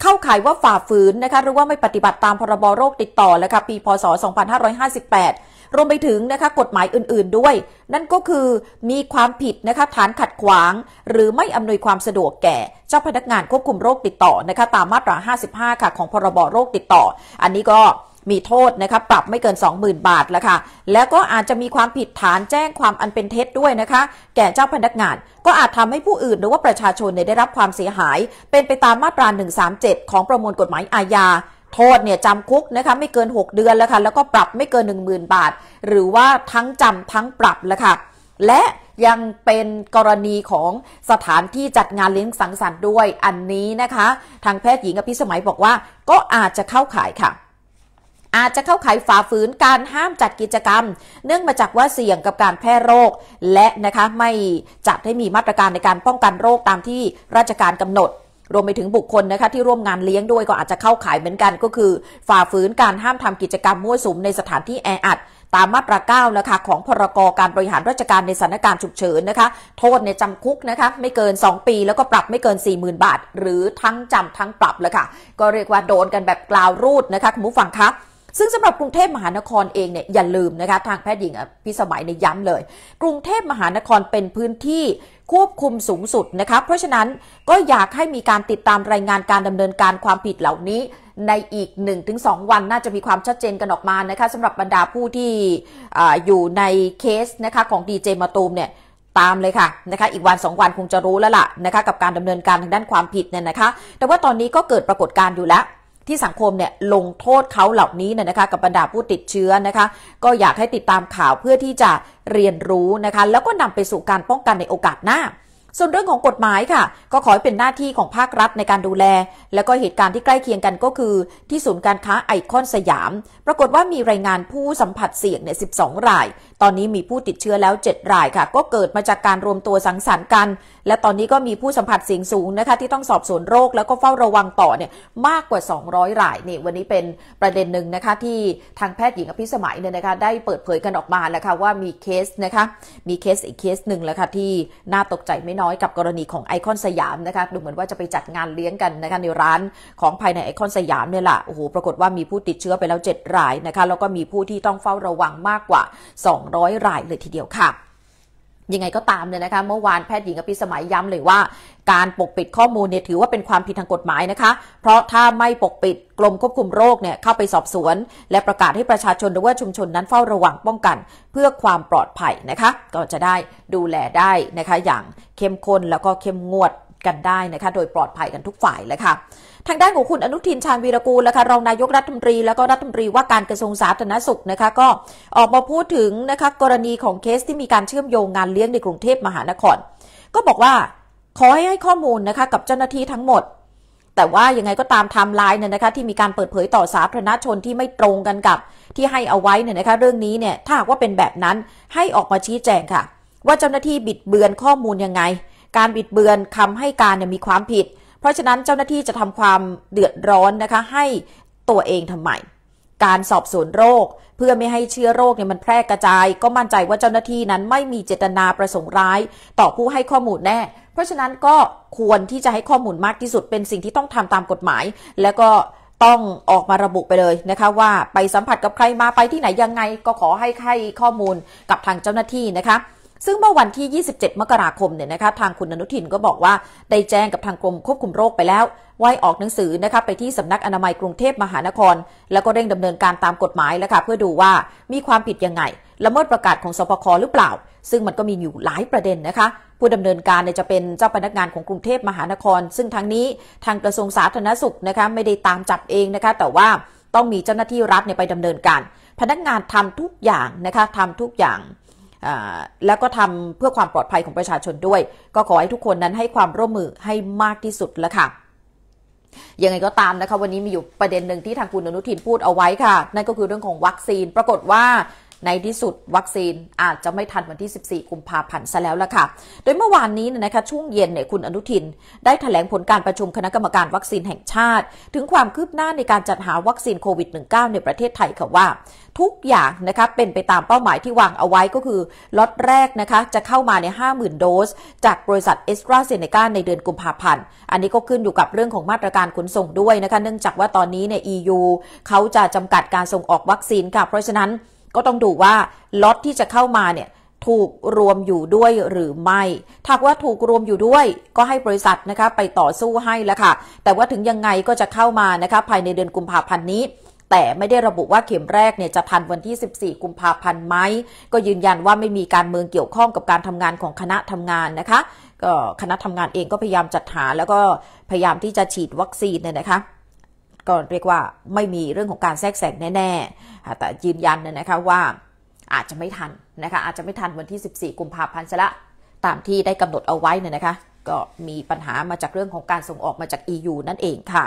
เข้าข่ายว่าฝ่าฝืนนะคะหรือว่าไม่ปฏิบัติตามพรบโรคติดต่อแล้วค่ะปีพศ 2558รวมไปถึงนะคะกฎหมายอื่นๆด้วย นั่นก็คือมีความผิดนะคะฐานขัดขวาง หรือไม่อำนวยความสะดวกแก่เจ้าพนักงานควบคุมโรคติดต่อนะคะตามมาตรา 55 ค่ะ ของพรบโรคติดต่อ อันนี้ก็มีโทษนะคะปรับไม่เกิน 20,000 บาทแล้วค่ะ แล้วก็อาจจะมีความผิดฐานแจ้งความอันเป็นเท็จด้วยนะคะแก่เจ้าพนักงาน ก็อาจทำให้ผู้อื่น หรือว่าประชาชนได้รับความเสียหาย เป็นไปตามมาตรา 137 ของประมวลกฎหมายอาญาโทษเนี่ยจำคุกนะคะไม่เกิน 6 เดือนแล้วค่ะแล้วก็ปรับไม่เกิน 10,000 บาท หรือว่าทั้งจำทั้งปรับแล้วค่ะและยังเป็นกรณีของสถานที่จัดงานเลี้ยงสังสรรค์ด้วยอันนี้นะคะทางแพทย์หญิงอภิสมัยบอกว่าก็อาจจะเข้าข่ายค่ะ อาจจะเข้าข่ายฝ่าฝืนการห้ามจัดกิจกรรม เนื่องมาจากว่าเสี่ยงกับการแพร่โรค และนะคะไม่จัดให้มีมาตรการในการป้องกันโรคตามที่ราชการกำหนดรวมไปถึงบุคคลนะคะที่ร่วมงานเลี้ยงด้วยก็อาจจะเข้าข่ายเหมือนกัน ก็คือฝ่าฝืนการห้ามทำกิจกรรมมั่วสุมในสถานที่แออัด ตามมาตรา9นะคะของพรกการบริหารราชการในสถานการณ์ฉุกเฉินนะคะ โทษในจำคุกนะคะ ไม่เกิน 2 ปีแล้วก็ปรับไม่เกิน 40,000 บาท หรือทั้งจำทั้งปรับเลยค่ะ ก็เรียกว่าโดนกันแบบกล่าวรูดนะคะคุณผู้ฟังคะซึ่งสำหรับกรุงเทพมหานครเองเนี่ยอย่าลืมนะคะทางแพทย์หญิงพิสมัยในย้ำเลย กรุงเทพมหานครเป็นพื้นที่ควบคุมสูงสุดนะคะเพราะฉะนั้นก็อยากให้มีการติดตามรายงานการดำเนินการความผิดเหล่านี้ในอีก 1-2 วันน่าจะมีความชัดเจนกันออกมานะคะสำหรับบรรดาผู้ที่ออยู่ในเคสนะคะของดีเจมาตูมเนี่ยตามเลยค่ะนะคะอีกวัน 2 วันคงจะรู้แล้วล่ะนะคะกับการดำเนินการทางด้านความผิดเนี่ยนะคะแต่ว่าตอนนี้ก็เกิดปรากฏการณ์อยู่แล้วที่สังคมเนี่ยลงโทษเขาเหล่านี้เนี่ยนะคะกับบรรดาผู้ติดเชื้อนะคะก็อยากให้ติดตามข่าวเพื่อที่จะเรียนรู้นะคะแล้วก็นำไปสู่การป้องกันในโอกาสหน้า ส่วนเรื่องของกฎหมายค่ะ ก็ขอให้เป็นหน้าที่ของภาครัฐในการดูแล และก็เหตุการณ์ที่ใกล้เคียงกันก็คือที่ศูนย์การค้าไอคอนสยาม ปรากฏว่ามีรายงานผู้สัมผัสเสี่ยงเนี่ย12 รายตอนนี้มีผู้ติดเชื้อแล้ว 7 รายค่ะก็เกิดมาจากการรวมตัวสังสรรค์กัน และตอนนี้ก็มีผู้สัมผัสเสี่ยงสูงนะคะที่ต้องสอบสวนโรคแล้วก็เฝ้าระวังต่อเนี่ยมากกว่า 200 รายนี่ วันนี้เป็นประเด็นหนึ่งนะคะที่ทางแพทย์หญิงอภิสมัยเนี่ยนะคะได้เปิดเผยกันออกมาแล้วค่ะว่ามีเคสนะคะมีเคสอีกเคสหนึ่งแล้วค่ะที่น่าตกใจไม่น้อยกับกรณีของไอคอนสยามนะคะดูเหมือนว่าจะไปจัดงานเลี้ยงกันนะคะในร้านของภายในไอคอนสยามเนี่ยแหละโอ้โหปรากฏว่ามีผู้ติดเชื้อไปแล้ว 7 รายนะคะแล้วก็มีผู้ที่ต้องเฝ้าระวังมากกว่า 2 200รายเลยทีเดียวค่ะยังไงก็ตามเลยนะคะ เมื่อวานแพทย์หญิงอภิสมัยย้ำเลยว่า การปกปิดข้อมูลเนี่ยถือว่าเป็นความผิดทางกฎหมายนะคะ เพราะถ้าไม่ปกปิดกรมควบคุมโรคเนี่ยเข้าไปสอบสวน และประกาศให้ประชาชนหรือว่าชุมชนนั้นเฝ้าระวังป้องกัน เพื่อความปลอดภัยนะคะก็จะได้ดูแลได้นะคะ อย่างเข้มข้นแล้วก็เข้มงวดกันได้นะคะ โดยปลอดภัยกันทุกฝ่ายเลยค่ะทางด้านของคุณอนุทินชาญวีรกูลนะคะรองนายกรัฐมนตรี แล้วก็รัฐมนตรีว่าการกระทรวงสาธารณสุขนะคะก็ออกมาพูดถึงนะคะกรณีของเคสที่มีการเชื่อมโยงงานเลี้ยงในกรุงเทพมหานคร ก็บอกว่า ขอให้ให้ข้อมูลนะคะกับเจ้าหน้าที่ทั้งหมด แต่ว่ายังไงก็ตามไทม์ไลน์เนี่ยนะคะที่มีการเปิดเผยต่อสาธารณชนที่ไม่ตรงกันกับที่ให้เอาไว้เนี่ยนะคะเรื่องนี้เนี่ยถ้าหากว่าเป็นแบบนั้นให้ออกมาชี้แจงค่ะ ว่าเจ้าหน้าที่บิดเบือนข้อมูลยังไงการบิดเบือนคำให้การเนี่ยมีความผิดเพราะฉะนั้นเจ้าหน้าที่จะทำความเดือดร้อนนะคะให้ตัวเองทำไมการสอบสวนโรคเพื่อไม่ให้เชื้อโรคเนี่ยมันแพร่กระจาย ก็มั่นใจว่าเจ้าหน้าที่นั้นไม่มีเจตนาประสงค์ร้าย ต่อผู้ให้ข้อมูลแน่ เพราะฉะนั้นก็ควรที่จะให้ข้อมูลมากที่สุดเป็นสิ่งที่ต้องทำตามกฎหมาย แล้วก็ต้องออกมาระบุไปเลยนะคะว่าไปสัมผัสกับใครมาไปที่ไหนยังไง ก็ขอให้ให้ข้อมูลกับทางเจ้าหน้าที่นะคะซึ่งเมื่อวันที่ 27 มกราคมเนี่ยนะคะทางคุณอนุทินก็บอกว่า ได้แจ้งกับทางกรมควบคุมโรคไปแล้วว่าออกหนังสือนะคะไปที่สำนักอนามัยกรุงเทพมหานคร แล้วก็เร่งดำเนินการตามกฎหมายแล้วค่ะเพื่อดูว่ามีความผิดยังไง ละเมิดประกาศของสพคหรือเปล่า ซึ่งมันก็มีอยู่หลายประเด็นนะคะผู้ดำเนินการเนี่ยจะเป็นเจ้าพนักงานของกรุงเทพมหานคร ซึ่งทั้งนี้ทางกระทรวงสาธารณสุขนะคะไม่ได้ตามจับเองนะคะแต่ว่าต้องมีเจ้าหน้าที่รัฐเนี่ยไปดำเนินการ พนักงานทำทุกอย่างนะคะทำทุกอย่างแล้วก็ทำเพื่อความปลอดภัยของประชาชนด้วย ก็ขอให้ทุกคนนั้นให้ความร่วมมือให้มากที่สุดแล้วค่ะ ยังไงก็ตามนะคะวันนี้มีอยู่ประเด็นหนึ่งที่ทางคุณอนุทินพูดเอาไว้ค่ะ นั่นก็คือเรื่องของวัคซีนปรากฏว่าในที่สุดวัคซีนอาจจะไม่ทันวันที่ 14 กุมภาพันธ์ซะแล้วล่ะค่ะ โดยเมื่อวานนี้นะคะช่วงเย็นเนี่ยคุณอนุทินได้ถแถลงผลการประชุมคณะกรรมการวัคซีนแห่งชาติถึงความคืบหน้าในการจัดหาวัคซีนโควิด -19 ในประเทศไทยค่ะว่า ทุกอย่างนะคะเป็นไปตามเป้าหมายที่วางเอาไว้ก็คือล็อตแรกนะคะจะเข้ามาใน 50,000 โดส จากบริษัทเอสตราเซเนกาในเดือนกุมภาพันธ์อันนี้ก็ขึ้นอยู่กับเรื่องของมาตรการขนส่งด้วยนะคะเนื่องจากว่าตอนนี้เนี่ย EU เขาจะจำกัดการส่งออกวัคซีนค่ะเพราะฉะนั้นก็ต้องดูว่าล็อตที่จะเข้ามาเนี่ยถูกรวมอยู่ด้วยหรือ ไม่ถ้าว่าถูกรวมอยู่ด้วยก็ให้บริษัทนะคะ ไปต่อสู้ให้แล้วค่ะ แต่ว่าถึงยังไงก็จะเข้ามานะคะ ภายในเดือนกุมภาพันธ์นี้ แต่ไม่ได้ระบุว่าเข็มแรกเนี่ยจะทันวันที่ 14 กุมภาพันธ์ไหมก็ยืนยันว่าไม่มีการเมืองเกี่ยวข้องกับการทำงานของคณะทำงานนะคะก็คณะทำงานเองก็พยายาม จัด หาแล้วก็พยายามที่จะฉีดวัคซีนเนี่ยนะคะก็เรียกว่าไม่มีเรื่องของการแทรกแซงแน่ๆแต่ยืนยันนะคะว่าอาจจะไม่ทันนะคะอาจจะไม่ทันวันที่ 14 กุมภาพันธ์ซะละตามที่ได้กำหนดเอาไว้นนะคะ ก็มีปัญหามาจากเรื่องของการส่งออกมาจาก EU นั่นเองค่ะ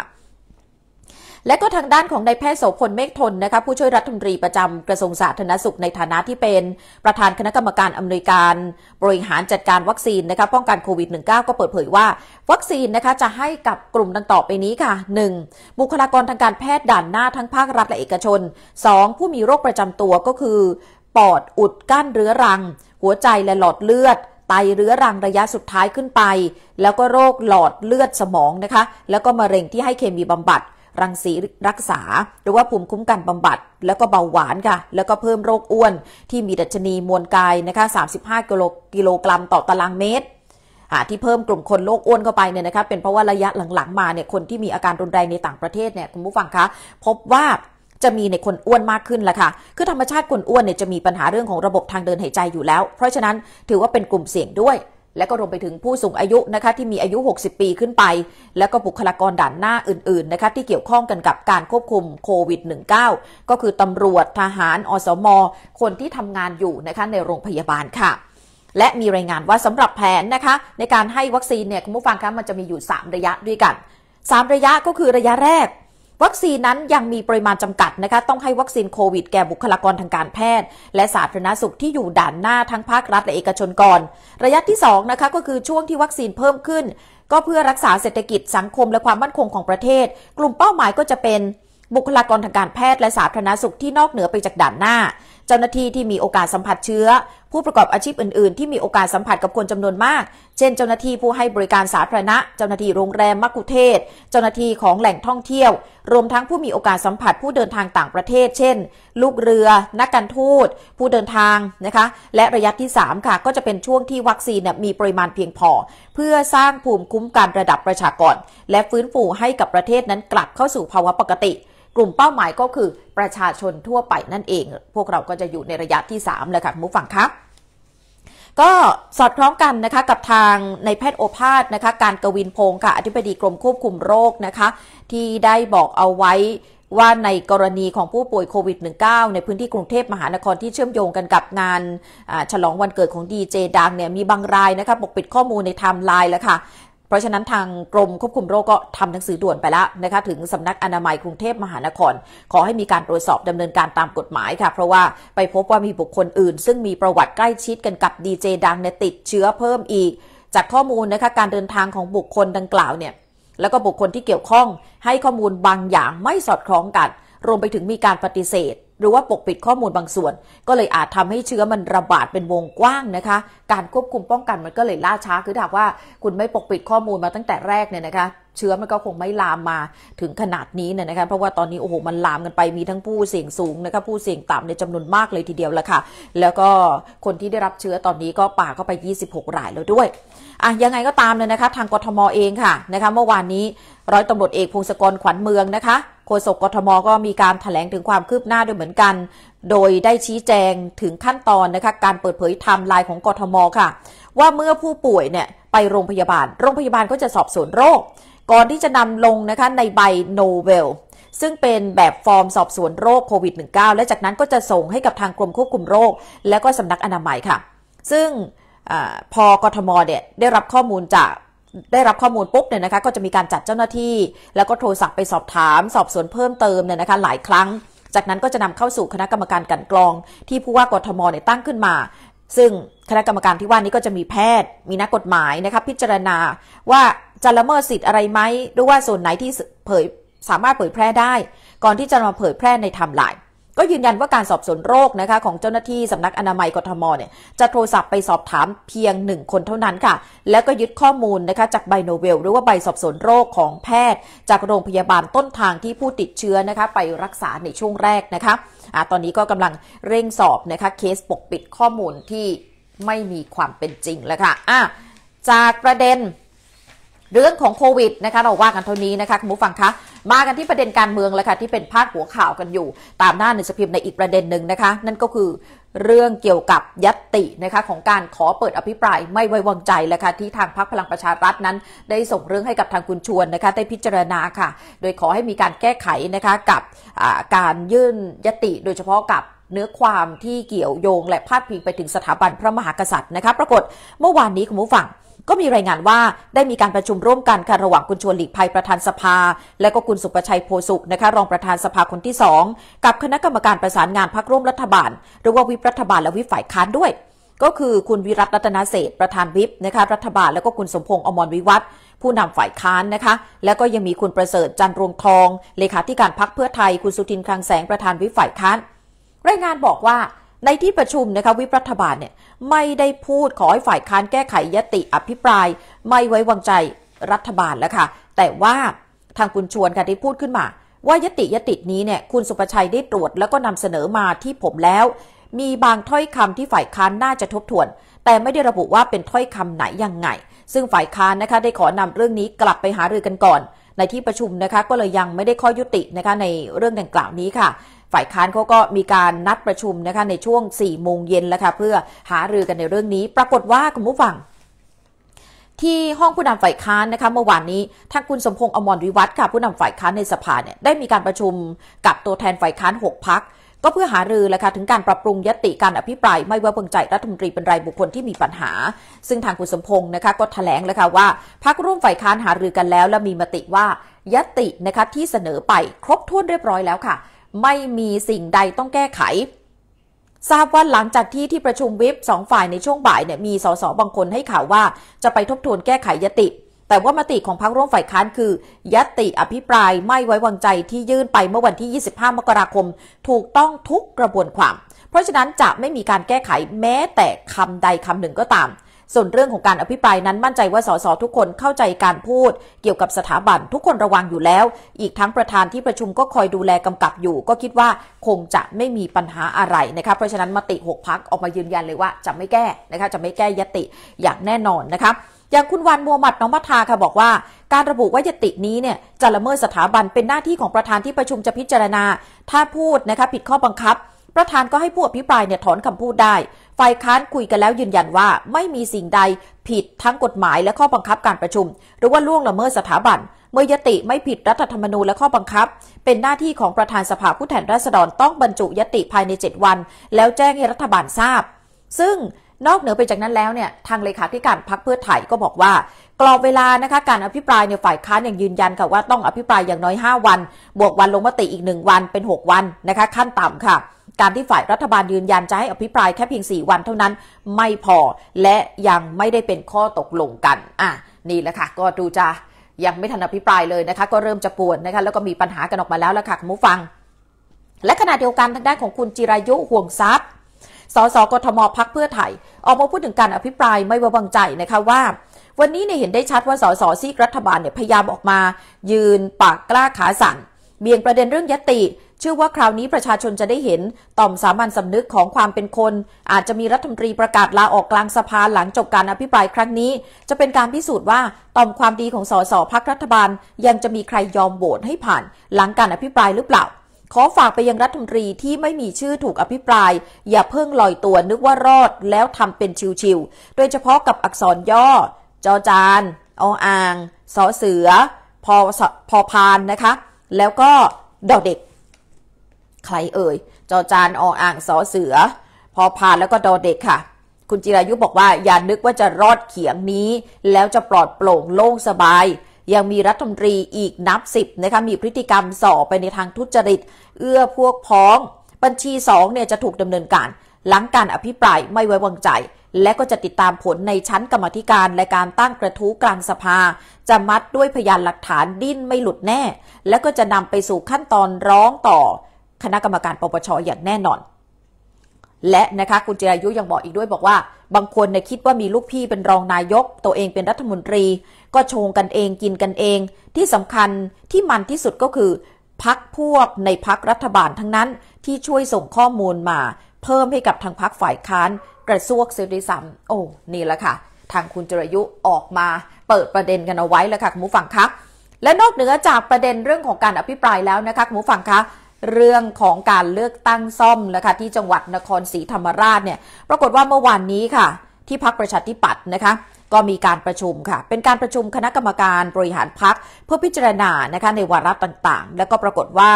และก็ทางด้านของนายแพทย์โสพลเมฆทนนะคะผู้ช่วยรัฐมนตรีประจำกระทรวงสาธารณสุขในฐานะที่เป็น ประธานคณะกรรมการอำนวยการบริหารจัดการวัคซีนนะคะป้องกันโควิด -19 ก็เปิดเผยว่า วัคซีนนะคะจะให้กับกลุ่มดังต่อไปนี้ค่ะ 1. บุคลากรทางการแพทย์ด่านหน้าทั้งภาครัฐและเอกชน 2. ผู้มีโรคประจำตัวก็คือ ปอดอุดกั้นเรื้อรัง หัวใจและหลอดเลือดไตเรื้อรังระยะสุดท้ายขึ้นไป แล้วก็โรคหลอดเลือดสมองนะคะแล้วก็มะเร็งที่ให้เคมีบำบัดรังสีรักษาหรือว่าภูมิคุ้มกันบำบัด แล้วก็เบาหวานค่ะ แล้วก็เพิ่มโรคอ้วนที่มีดัชนีมวลกายนะคะ35กิโลกิโลกรัมต่อตารางเมตร ที่เพิ่มกลุ่มคนโรคอ้วนเข้าไปเนี่ยนะคะเป็นเพราะว่าระยะหลังๆมาเนี่ยคนที่มีอาการรุนแรงในต่างประเทศเนี่ยคุณผู้ฟังคะ พบว่าจะมีในคนอ้วนมากขึ้นละค่ะ คือธรรมชาติคนอ้วนเนี่ยจะมีปัญหาเรื่องของระบบทางเดินหายใจอยู่แล้ว เพราะฉะนั้นถือว่าเป็นกลุ่มเสี่ยงด้วยและก็รวมไปถึงผู้สูงอายุนะคะที่มีอายุ 60 ปีขึ้นไป และก็บุคลากรด่านหน้าอื่น ๆ นะคะที่เกี่ยวข้องกันกับการควบคุมโควิด -19 ก็คือตำรวจทหาร อสม คนที่ทำงานอยู่นะคะในโรงพยาบาลค่ะ และมีรายงานว่าสำหรับแผนนะคะ ในการให้วัคซีนเนี่ยคุณผู้ฟังคะมันจะมีอยู่ 3 ระยะด้วยกัน 3 ระยะก็คือระยะแรกวัคซีนนั้นยังมีปริมาณจำกัดนะคะต้องให้ วัคซีนโควิดแก่บุคลากรทางการแพทย์และสาธารณสุขที่อยู่ด่านหน้าทั้งภาครัฐและเอกชนก่อนระยะที่2นะคะก็คือช่วงที่วัคซีนเพิ่มขึ้น ก็เพื่อรักษาเศรษฐกิจสังคม และความมั่นคงของประเทศ กลุ่มเป้าหมายก็จะเป็นบุคลากรทางการแพทย์ และสาธารณสุขที่นอกเหนือไปจากด่านหน้าเจ้าหน้าที่ที่มีโอกาสสัมผัสเชื้อ ผู้ประกอบอาชีพอื่น ๆ ที่มีโอกาสสัมผัสกับคนจำนวนมาก เช่นเจ้าหน้าที่ผู้ให้บริการสาธารณะ เจ้าหน้าที่โรงแรมมักคุเทศ เจ้าหน้าที่ของแหล่งท่องเที่ยว รวมทั้งผู้มีโอกาสสัมผัสผู้เดินทางต่างประเทศ เช่น ลูกเรือ นักการทูตผู้เดินทางนะคะและระยะที่3ค่ะ ก็จะเป็นช่วงที่วัคซีนมีปริมาณเพียงพอ เพื่อสร้างภูมิคุ้มกันระดับประชากรและฟื้นฟูให้กับประเทศนั้นกลับเข้าสู่ภาวะปกติกลุ่มเป้าหมายก็คือประชาชนทั่วไปนั่นเอง พวกเราก็จะอยู่ในระยะที่3เลยค่ะมุกฝั่งคะ ก็สอดคล้องกันนะคะกับทางในแพทย์โอภาสนะคะ การกวินพงศ์ค่ะ อธิบดีกรมควบคุมโรคนะคะ ที่ได้บอกเอาไว้ว่าในกรณีของผู้ป่วยโควิด -19 ในพื้นที่กรุงเทพมหานครที่เชื่อมโยงกันกับงานฉลองวันเกิดของดีเจดังเนี่ย มีบางรายนะคะปกปิดข้อมูลในไทม์ไลน์แล้วค่ะราะฉะนั้นทางกรมควบคุมโรคก็ทำหนังสือด่วนไปแล้วนะคะถึงสำนักอนามัยกรุงเทพมหานคร ขอให้มีการตรวจสอบดำเนินการตามกฎหมายค่ะ เพราะว่าไปพบว่ามีบุคคลอื่น ซึ่งมีประวัติใกล้ชิดกันกับดีเจดังเนี่ยติดเชื้อเพิ่มอีก จากข้อมูลนะคะการเดินทางของบุคคลดังกล่าวเนี่ยแล้วก็บุคคลที่เกี่ยวข้อง ให้ข้อมูลบางอย่างไม่สอดคล้องกัน รวมไปถึงมีการปฏิเสธหรือว่าปกปิดข้อมูลบางส่วน ก็เลยอาจทำให้เชื้อมันระบาดเป็นวงกว้างนะคะ การควบคุมป้องกันมันก็เลยล่าช้า คือถ้าว่าคุณไม่ปกปิดข้อมูลมาตั้งแต่แรกเนี่ยนะคะเชื้อมันก็คงไม่ลามมาถึงขนาดนี้เนี่ยนะคะ เพราะว่าตอนนี้โอ้โหมันลามกันไปมีทั้งผู้เสี่ยงสูง นะคะผู้เสี่ยงต่ำในจำนวนมากเลยทีเดียวละค่ะ แล้วก็คนที่ได้รับเชื้อตอนนี้ก็ป่าเข้าไป 26รายแล้วด้วยอ่ะยังไงก็ตามเลยนะคะทางกทมเองค่ะนะคะเมื่อวานนี้ร้อยตำรวจเอกพงศกรขวัญเมืองนะคะโฆษกกทมก็มีการถแถลงถึงความคืบหน้าด้วยเหมือนกัน โดยได้ชี้แจงถึงขั้นตอนนะคะการเปิดเผยไทม์ไลน์ของกทมค่ะ ว่าเมื่อผู้ป่วยเนี่ยไปโรงพยาบาล โรงพยาบาลก็จะสอบสวนโรคก่อนที่จะนำลงนะคะในใบโนเวลซึ่งเป็นแบบฟอร์มสอบสวนโรคโควิด -19 และจากนั้นก็จะส่งให้กับทางกรมควบคุมโรค และก็สำนักอนามัยค่ะ ซึ่งอพอกทมเนี่ยได้รับข้อมูลจากได้รับข้อมูลปุ๊บเนี่ยนะคะก็จะมีการจัดเจ้าหน้าที่ แล้วก็โทรศัพท์ไปสอบถามสอบสวนเพิ่มเติมเนี่ยนะคะหลายครั้ง จากนั้นก็จะนำเข้าสู่คณะกรรมการกันกรองที่ผู้ว่ากทมเนี่ยตั้งขึ้นมาซึ่งคณะกรรมการที่ว่านี้ก็จะมีแพทย์มีนักกฎหมายนะครับ พิจารณาว่าจะละเมิดสิทธิ์อะไรไหม หรือว่าส่วนไหนที่เผยสามารถเผยแพร่ได้ก่อนที่จะมาเผยแพร่ในทมลายก็ยืนยันว่าการสอบสวนโรคนะคะของเจ้าหน้าที่สำนักอนามัยกทมเนี่ยจะโทรศัพท์ไปสอบถามเพียงหนึ่งคนเท่านั้นค่ะ แล้วก็ยึดข้อมูลนะคะจากใบโนเวล หรือว่าใบสอบสวนโรคของแพทย์ จากโรงพยาบาลต้นทางที่ผู้ติดเชื้อนะคะไปรักษาในช่วงแรกนะคะอะตอนนี้ก็กำลังเร่งสอบนะคะเคสปกปิดข้อมูลที่ไม่มีความเป็นจริงแล้วค่ะะจากประเด็นเรื่องของโควิดนะคะเราว่ากันเท่านี้นะคะคุณผู้ฟังคะมากันที่ประเด็นการเมืองแล้วค่ะที่เป็นพาดหัวข่าวกันอยู่ตามหน้าหนังสือพิมพ์ในอีกประเด็นหนึ่งนะคะนั่นก็คือ เรื่องเกี่ยวกับยัตตินะคะของการขอเปิดอภิปรายไม่ไว้วางใจแลยค่ะที่ทางพรรคพลังประชารัฐนั้น ได้ส่งเรื่องให้กับทางคุณชวนนะคะได้พิจารณาค่ะโดยขอให้มีการแก้ไขนะคะกับการยื่นยติโดยเฉพาะกับเนื้อความที่เกี่ยวโยงและพาดพิงไปถึงสถาบันพระมหากษัตริย์นะคะปรากฏเมื่อวานนี้คุณผู้ฟังก็มีรายงานว่าได้มีการประชุมร่วมกันค่ะระหว่างคุณชวนหลีกภัยประธานสภา และก็คุณสุประชัยโพสุนะคะรองประธานสภาคนที่ 2 กับคณะกรรมการประสานงานพักร่วมรัฐบาลหรือว่าวิปรัฐบาลและวิฝ่ายค้านด้วย ก็คือคุณวิรัตรัตนเศษประธานวิปนะคะรัฐบาล แล้วก็คุณสมพงษ์อมรวิวัฒน์ผู้นำฝ่ายค้านนะคะแล้วก็ยังมีคุณประเสริฐจันทรวงทอง เลขาธิการพักเพื่อไทย คุณสุทินคลังแสงประธานวิฝ่ายค้านรายงานบอกว่าในที่ประชุมนะคะวิปรัฐบาลเนี่ยไม่ได้พูดขอให้ฝ่ายค้านแก้ไขยติอภิปราย ไม่ไว้วางใจรัฐบาลแล้วค่ะแต่ว่าทางคุณชวนค่ะได้พูดขึ้นมา ว่ายติยตินี้เนี่ยคุณสุประชัยได้ตรวจแล้วก็นำเสนอมาที่ผมแล้ว มีบางถ้อยคำที่ฝ่ายค้านน่าจะทบทวน แต่ไม่ได้ระบุว่าเป็นถ้อยคำไหนยังไง ซึ่งฝ่ายค้านนะคะได้ขอนำเรื่องนี้กลับไปหารือกันก่อน ในที่ประชุมนะคะ ก็เลยยังไม่ได้ข้อยุตินะคะในเรื่องดังกล่าวนี้ค่ะฝ่ายค้านเขาก็มีการนัดประชุมนะคะในช่วง4ี่โมงเย็นแล้วค่ะเพื่อหารือกันในเรื่องนี้ปรากฏว่าคุณผู้ฟัง ที่ห้องผู้นำฝ่ายค้านนะคะเมื่อวานนี้ท่านคุณสมพงษ์อมรวิวัฒน์ค่ะผู้นำฝ่ายค้านในสภาเนี่ยได้มีการประชุมกับตัวแทนฝ่ายค้าน 6พักก็เพื่อหารือแล้วค่ะถึงการปรับปรุงยติการอภิปรายไม่ไว้วางใจรัฐมนตรีเป็นรายบุคคลที่มีปัญหา ซึ่งทางคุณสมพงษ์นะคะก็ถแถลงแล้วค่ะว่าพักร่วมฝ่ายค้านหารือกันแล้ว และมีมติว่ายตินะคะที่เสนอไปครบถ้วนเรียบร้อยแล้วค่ะไม่มีสิ่งใดต้องแก้ไข ทราบว่าหลังจากที่ที่ประชุมวิปสองฝ่ายในช่วงบ่ายเนี่ยมีสสบางคนให้ข่าวว่าจะไปทบทวนแก้ไขยติ แต่ว่ามติของพรรคร่วมฝ่ายค้านคือยติอภิปรายไม่ไว้วางใจที่ยื่นไปเมื่อวันที่ 25 มกราคม ถูกต้องทุกกระบวนความ เพราะฉะนั้นจะไม่มีการแก้ไขแม้แต่คำใดคำหนึ่งก็ตามส่วนเรื่องของการอภิปรายนั้นมั่นใจว่าสสทุกคนเข้าใจการพูด เกี่ยวกับสถาบันทุกคนระวังอยู่แล้ว อีกทั้งประธานที่ประชุมก็คอยดูแลกำกับอยู่ ก็คิดว่าคงจะไม่มีปัญหาอะไรนะคะเพราะฉะนั้นมติ 6 พักออกมายืนยันเลยว่าจะไม่แก้นะคะจะไม่แก้ยติอย่างแน่นอนนะคะอย่างคุณวันมัวหมัดน้องมัทาค่ะบอกว่าการระบุว่ายตินี้เนี่ยจะละเมิดสถาบันเป็นหน้าที่ของประธานที่ประชุมจะพิจารณา ถ้าพูดนะคะผิดข้อบังคับประธานก็ให้ผู้อภิปรายเนี่ยถอนคำพูดได้ ฝ่ายค้านคุยกันแล้วยืนยันว่าไม่มีสิ่งใดผิดทั้งกฎหมายและข้อบังคับการประชุม หรือว่าล่วงละเมิดสถาบัน เมื่อยติไม่ผิดรัฐธรรมนูญและข้อบังคับ เป็นหน้าที่ของประธานสภาผู้แทนราษฎรต้องบรรจุ ยติภายใน 7 วัน แล้วแจ้งให้รัฐบาลทราบ ซึ่งนอกเหนือไปจากนั้นแล้วเนี่ย ทางเลขาธิการพรรคเพื่อไทยก็บอกว่า กรอบเวลานะคะการอภิปรายเนี่ยฝ่ายค้านยังยืนยันค่ะว่าต้องอภิปรายอย่างน้อย 5 วัน บวกวันลงมติอีก 1 วันเป็น 6 วันนะคะขั้นต่ำค่ะการที่ฝ่ายรัฐบาลยืนยันจะให้อภิปรายแค่เพียง 4 วันเท่านั้นไม่พอและยังไม่ได้เป็นข้อตกลงกัน อ่ะ นี่แหละค่ะก็ดูจะยังไม่ทันอภิปรายเลยนะคะก็เริ่มจะปวดนะคะแล้วก็มีปัญหากันออกมาแล้วละค่ะคุณผู้ฟัง และขณะเดียวกันทางด้านของคุณจิรายุ ห่วงทรัพย์สสกทมพักเพื่อไทยออกมาพูดถึงการอภิปรายไม่ไว้วางใจนะคะว่า วันนี้เนี่ยเห็นได้ชัดว่าสสซีกรัฐบาลเนี่ยพยายามออกมายืนปากกล้าขาสั่นเบี่ยงประเด็นเรื่องยติเชื่อว่าคราวนี้ประชาชนจะได้เห็น ต่อมสามัญสำนึกของความเป็นคน อาจจะมีรัฐมนตรีประกาศลาออกกลางสภาหลังจบการอภิปรายครั้งนี้ จะเป็นการพิสูจน์ว่า ต่อมความดีของสสพักรัฐบาล ยังจะมีใครยอมโหวตให้ผ่าน หลังการอภิปรายหรือเปล่า ขอฝากไปยังรัฐมนตรีที่ไม่มีชื่อถูกอภิปราย อย่าเพิ่งลอยตัวนึกว่ารอดแล้วทำเป็นชิวๆโดยเฉพาะกับอักษรย่อจอจาน ออ่างสอเสือพอพอพานนะคะแล้วก็ดอเด็ก ใครเอ่ย จอจาน ออ่างสอเสือ พอผ่านแล้วก็ดอเด็กค่ะ คุณจิรายุบอกว่า อย่านึกว่าจะรอดเขียงนี้ แล้วจะปลอดโปร่งโล่งสบาย ยังมีรัฐมนตรีอีกนับสิบนะคะ มีพฤติกรรมส่อไปในทางทุจริต เอื้อพวกพ้อง บัญชีสองเนี่ยจะถูกดำเนินการ หลังการอภิปรายไม่ไว้วางใจและก็จะติดตามผลในชั้นกรรมธิการและการตั้งกระทู้กลางสภา จะมัดด้วยพยานหลักฐานดิ้นไม่หลุดแน่ และก็จะนำไปสู่ขั้นตอนร้องต่อ คณะกรรมการปปชอย่างแน่นอน และนะคะคุณเจรายุยังบอกอีกด้วยบอกว่า บางคนเนี่ยคิดว่ามีลูกพี่เป็นรองนายก ตัวเองเป็นรัฐมนตรี ก็ชงกันเองกินกันเอง ที่สำคัญที่มันที่สุดก็คือพักพวกในพักรัฐบาลทั้งนั้นที่ช่วยส่งข้อมูลมา เพิ่มให้กับทางพักฝ่ายค้านกระซวกเิริดซัมโอ้นี่แหละค่ะ ทางคุณจรยุออกมาเปิดประเด็นกันเอาไว้แล้วค่ะคุณผู้ฟังคะและนอกเหนือจากประเด็นเรื่องของการอภิปรายแล้วนะคะคุณผู้ฟังคะ เรื่องของการเลือกตั้งซ่อมนะคะที่จังหวัดนครศรีธรรมราชเนี่ย ปรากฏว่าเมื่อวานนี้ค่ะ ที่พักประชาธิปัตย์นะคะก็มีการประชุมค่ะ เป็นการประชุมคณะกรรมการบริหารพัก เพื่อพิจารณานะคะในวาระต่างๆ แล้วก็ปรากฏว่า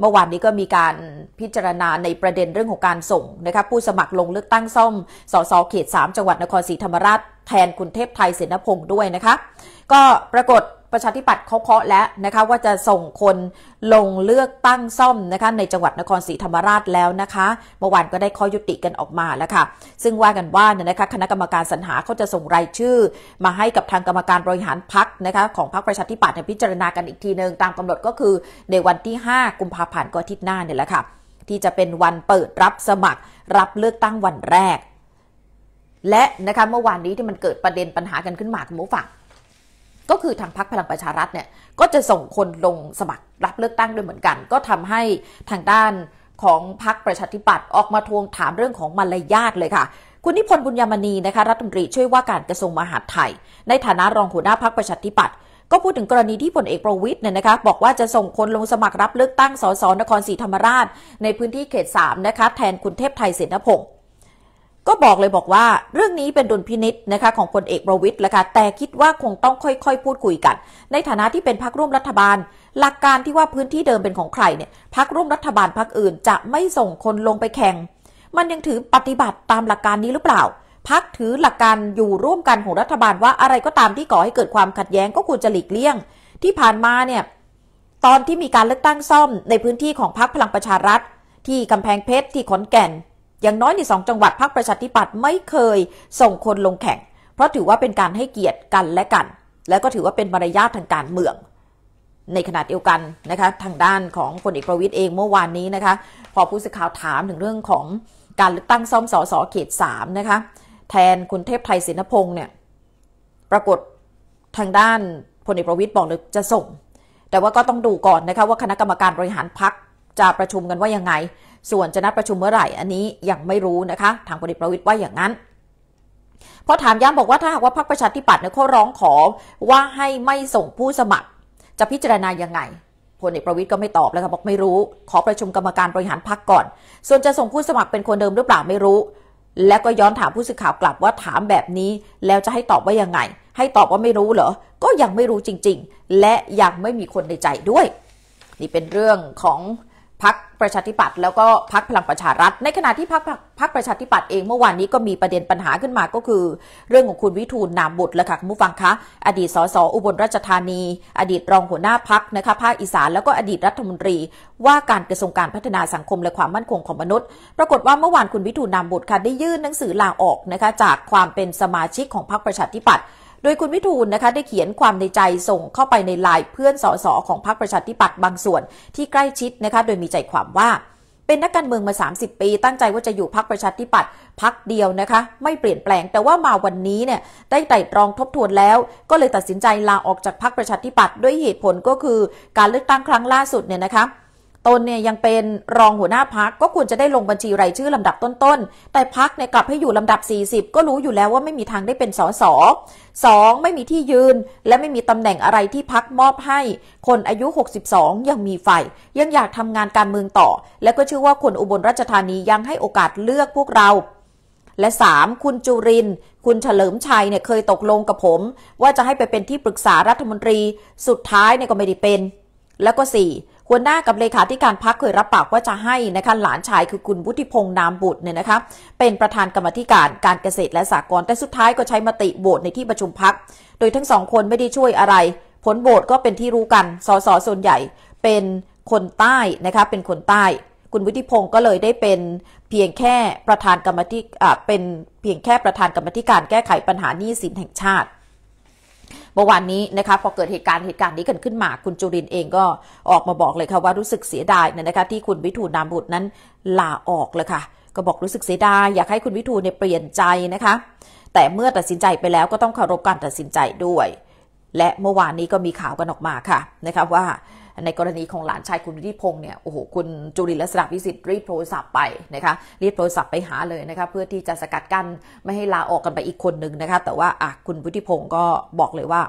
เมื่อวานนี้ก็มีการพิจารณาในประเด็นเรื่องของการส่งนะคะผู้สมัครลงเลือกตั้งซ่อมสส เขต 3 จังหวัดนครศรีธรรมราชแทนคุณเทพไทยเสนพงศ์ด้วยนะคะ ก็ปรากฏประชาธิปัตย์เขาเคาะแล้วนะคะว่าจะส่งคนลงเลือกตั้งซ่อมนะคะในจังหวัดนครศรีธรรมราชแล้วนะคะเมื่อวานก็ได้ข้อยุติกันออกมาแล้วค่ะซึ่งว่ากันว่าเนี่ยนะคะคณะกรรมการสรรหาเขาจะส่งรายชื่อมาให้กับทางกรรมการบริหารพักนะคะของพักประชาธิปัตย์พิจารณากันอีกทีหนึ่งตามกำหนดก็คือ ในวันที่ 5 กุมภาพันธ์ก็ทิตหน้าเนี่ยแหละค่ะที่จะเป็นวันเปิดรับสมัคร รับเลือกตั้งวันแรก และนะคะเมื่อวานนี้ที่มันเกิดประเด็นปัญหากันขึ้นมาคุณผู้ฟังก็คือทางพรรคพลังประชารัฐเนี่ยก็จะส่งคนลงสมัครรับเลือกตั้งด้วยเหมือนกัน ก็ทำให้ทางด้านของพรรคประชาธิปัตย์ออกมาทวงถามเรื่องของมารยาทเลยค่ะคุณนิพนธ์บุญยมณีนะคะรัฐมนตรีช่วยว่าการกระทรวงมหาดไทยในฐานะรองหัวหน้าพรรคประชาธิปัตย์ก็พูดถึงกรณีที่พลเอกประวิทย์เนี่ยนะคะบอกว่าจะส่งคนลงสมัครรับเลือกตั้งสสนครศรีธรรมราชในพื้นที่เขต3นะคะแทนคุณเทพไทยเสนพงศ์ก็บอกเลยบอกว่าเรื่องนี้เป็นดุลพินิษนะคะของพลเอกประวิทยแหละค่ะแต่คิดว่าคงต้องค่อย ๆ พูดคุยกัน ในฐานะที่เป็นพักร่วมรัฐบาล หลักการที่ว่าพื้นที่เดิมเป็นของใครเนี่ยพักร่วมรัฐบาลพักอื่นจะไม่ส่งคนลงไปแข่งมันยังถือปฏิบัติตามหลักการนี้หรือเปล่า พักถือหลักการอยู่ร่วมกันของรัฐบาลว่าอะไรก็ตามที่ก่อให้เกิดความขัดแย้งก็ควรจะหลีกเลี่ยง ที่ผ่านมาเนี่ยตอนที่มีการเลือกตั้งซ่อม ในพื้นที่ของพักพลังประชารัฐที่กำแพงเพชรที่ขอนแก่นอย่างน้อยในสองจังหวัดพรรคประชาธิปัตย์ไม่เคยส่งคนลงแข่ง เพราะถือว่าเป็นการให้เกียรติกันและกัน และก็ถือว่าเป็นมารยาททางการเมือง ในขณะเดียวกันนะคะทางด้านของพลเอกประวิตยเองเมื่อวานนี้นะคะพอผู้สื่อข่าวถามถึงเรื่องของการเลือกตั้งซ่อมสอสอเขตสามนะคะแทนคุณเทพไทยศินพงศ์เนี่ยปรากฏทางด้านพลเอกประวิตยบอกเลยจะส่ง แต่ว่าก็ต้องดูก่อนนะคะว่าคณะกรรมการบริหารพักจะประชุมกันว่ายังไงส่วนจะนัดประชุมเมื่อไหร่อันนี้ยังไม่รู้นะคะทางพลเอกประวิตยว่าอย่างนั้น พอถามย้ำบอกว่าถ้าหากว่าพรรคประชาธิปัตย์เนี่ยเขาร้องขอว่าให้ไม่ส่งผู้สมัคร จะพิจารณายังไงพลเอกประวิตยก็ไม่ตอบแล้วค่ะบอกไม่รู้ ขอประชุมกรรมการบริหารพรรคก่อน ส่วนจะส่งผู้สมัครเป็นคนเดิมหรือเปล่าไม่รู้ แล้วก็ย้อนถามผู้สื่อข่าวกลับว่าถามแบบนี้แล้วจะให้ตอบว่ายังไง ให้ตอบว่าไม่รู้เหรอก็ยังไม่รู้จริง ๆ และยังไม่มีคนในใจด้วยนี่เป็นเรื่องของพักประชาธิปัตย์แล้วก็พักพลังประชารัฐ ในขณะที่พักพักประชาธิปัตย์เองเมื่อวานนี้ก็มีประเด็นปัญหาขึ้นมาก็คือ เรื่องของคุณวิทูลนามบุตรละค่ะคุณผู้ฟังคะ อดีตสสอุบลราชธานี อดีตรองหัวหน้าพักนะคะภาคอีสานแล้วก็อดีตรัฐมนตรีว่าการกระทรวงการพัฒนาสังคมและความมั่นคงของมนุษย์ปรากฏว่าเมื่อวานคุณวิทูลนามบุตรค่ะได้ยื่นหนังสือลาออกนะคะจากความเป็นสมาชิกของพักประชาธิปัตย์ดยคุณวิทูลนะคะ ได้เขียนความในใจส่งเข้าไปในไลน์เพื่อนสสของพรรคประชาธิปัตย์บางส่วนที่ใกล้ชิดนะคะ โดยมีใจความว่า เป็นนักการเมืองมา 30ปี ตั้งใจว่าจะอยู่พรรคประชาธิปัตย์พักเดียวนะคะ ไม่เปลี่ยนแปลงแต่ว่ามาวันนี้เนี่ยได้ไต่ตรองทบทวนแล้ว ก็เลยตัดสินใจลาออกจากพรรคประชาธิปัตย์ด้วยเหตุผลก็คือ การเลือกตั้งครั้งล่าสุดเนี่ยนะคะตนเนี่ยยังเป็นรองหัวหน้าพักก็ควรจะได้ลงบัญชีรายชื่อลำดับต้นๆ แต่พักเนี่ยกลับให้อยู่ลำดับ 40 ก็รู้อยู่แล้วว่าไม่มีทางได้เป็นสสสองไม่มีที่ยืน และไม่มีตำแหน่งอะไรที่พักมอบให้ คนอายุ 62 ยังมีไฟยังอยากทำงานการเมืองต่อ และก็เชื่อว่าคนอุบลราชธานียังให้โอกาสเลือกพวกเรา และ 3. คุณจุรินคุณเฉลิมชัยเนี่ยเคยตกลงกับผม ว่าจะให้ไปเป็นที่ปรึกษารัฐมนตรี สุดท้ายเนี่ยก็ไม่ได้เป็น แล้วก็ 4. หัวหน้ากับเลขาธิการพักเคยรับปากว่าจะให้นะคะหลานชายคือคุณวุฒิพงษ์นามบุตรเนี่ยนะคะเป็นประธานกรรมธิการการเกษตรและสหกรณ์แต่สุดท้ายก็ใช้มติโหวตในที่ประชุมพัก โดยทั้งสองคนไม่ได้ช่วยอะไร ผลโหวตก็เป็นที่รู้กัน สสส่วนใหญ่เป็นคนใต้นะคะเป็นคนใต้ คุณวุฒิพงษ์ก็เลยได้เป็นเพียงแค่ประธานกรรมธิเป็นเพียงแค่ประธานกรรมธิการแก้ไขปัญหาหนี้สินแห่งชาติเมื่อวานนี้นะคะพอเกิดเหตุการณ์เหตุการณ์นี้เกิดขึ้นมาคุณจุรินเองก็ออกมาบอกเลยค่ะว่ารู้สึกเสียดายนะคะที่คุณวิทูนามบุตรนั้นลาออกเลยค่ะก็บอกรู้สึกเสียดายอยากให้คุณวิทูเนี่ยเปลี่ยนใจนะคะแต่เมื่อตัดสินใจไปแล้วก็ต้องเคารพการตัดสินใจด้วย และเมื่อวานนี้ก็มีข่าวกันออกมาค่ะนะคะว่าในกรณีของหลานชายคุณวิทิพงศ์เนี่ยโอ้โหคุณจุรินลักษณะวิสิทธิ์รีบโทรศัพท์ไปนะคะรีบโทรศัพท์ไปหาเลยนะคะเพื่อที่จะสกัดกั้นไม่ให้ลาออกกันไปอีกคนหนึ่งนะคะแต่ว่าอ่ะคุณวิทิพงศ์ก็บอกเลยว่า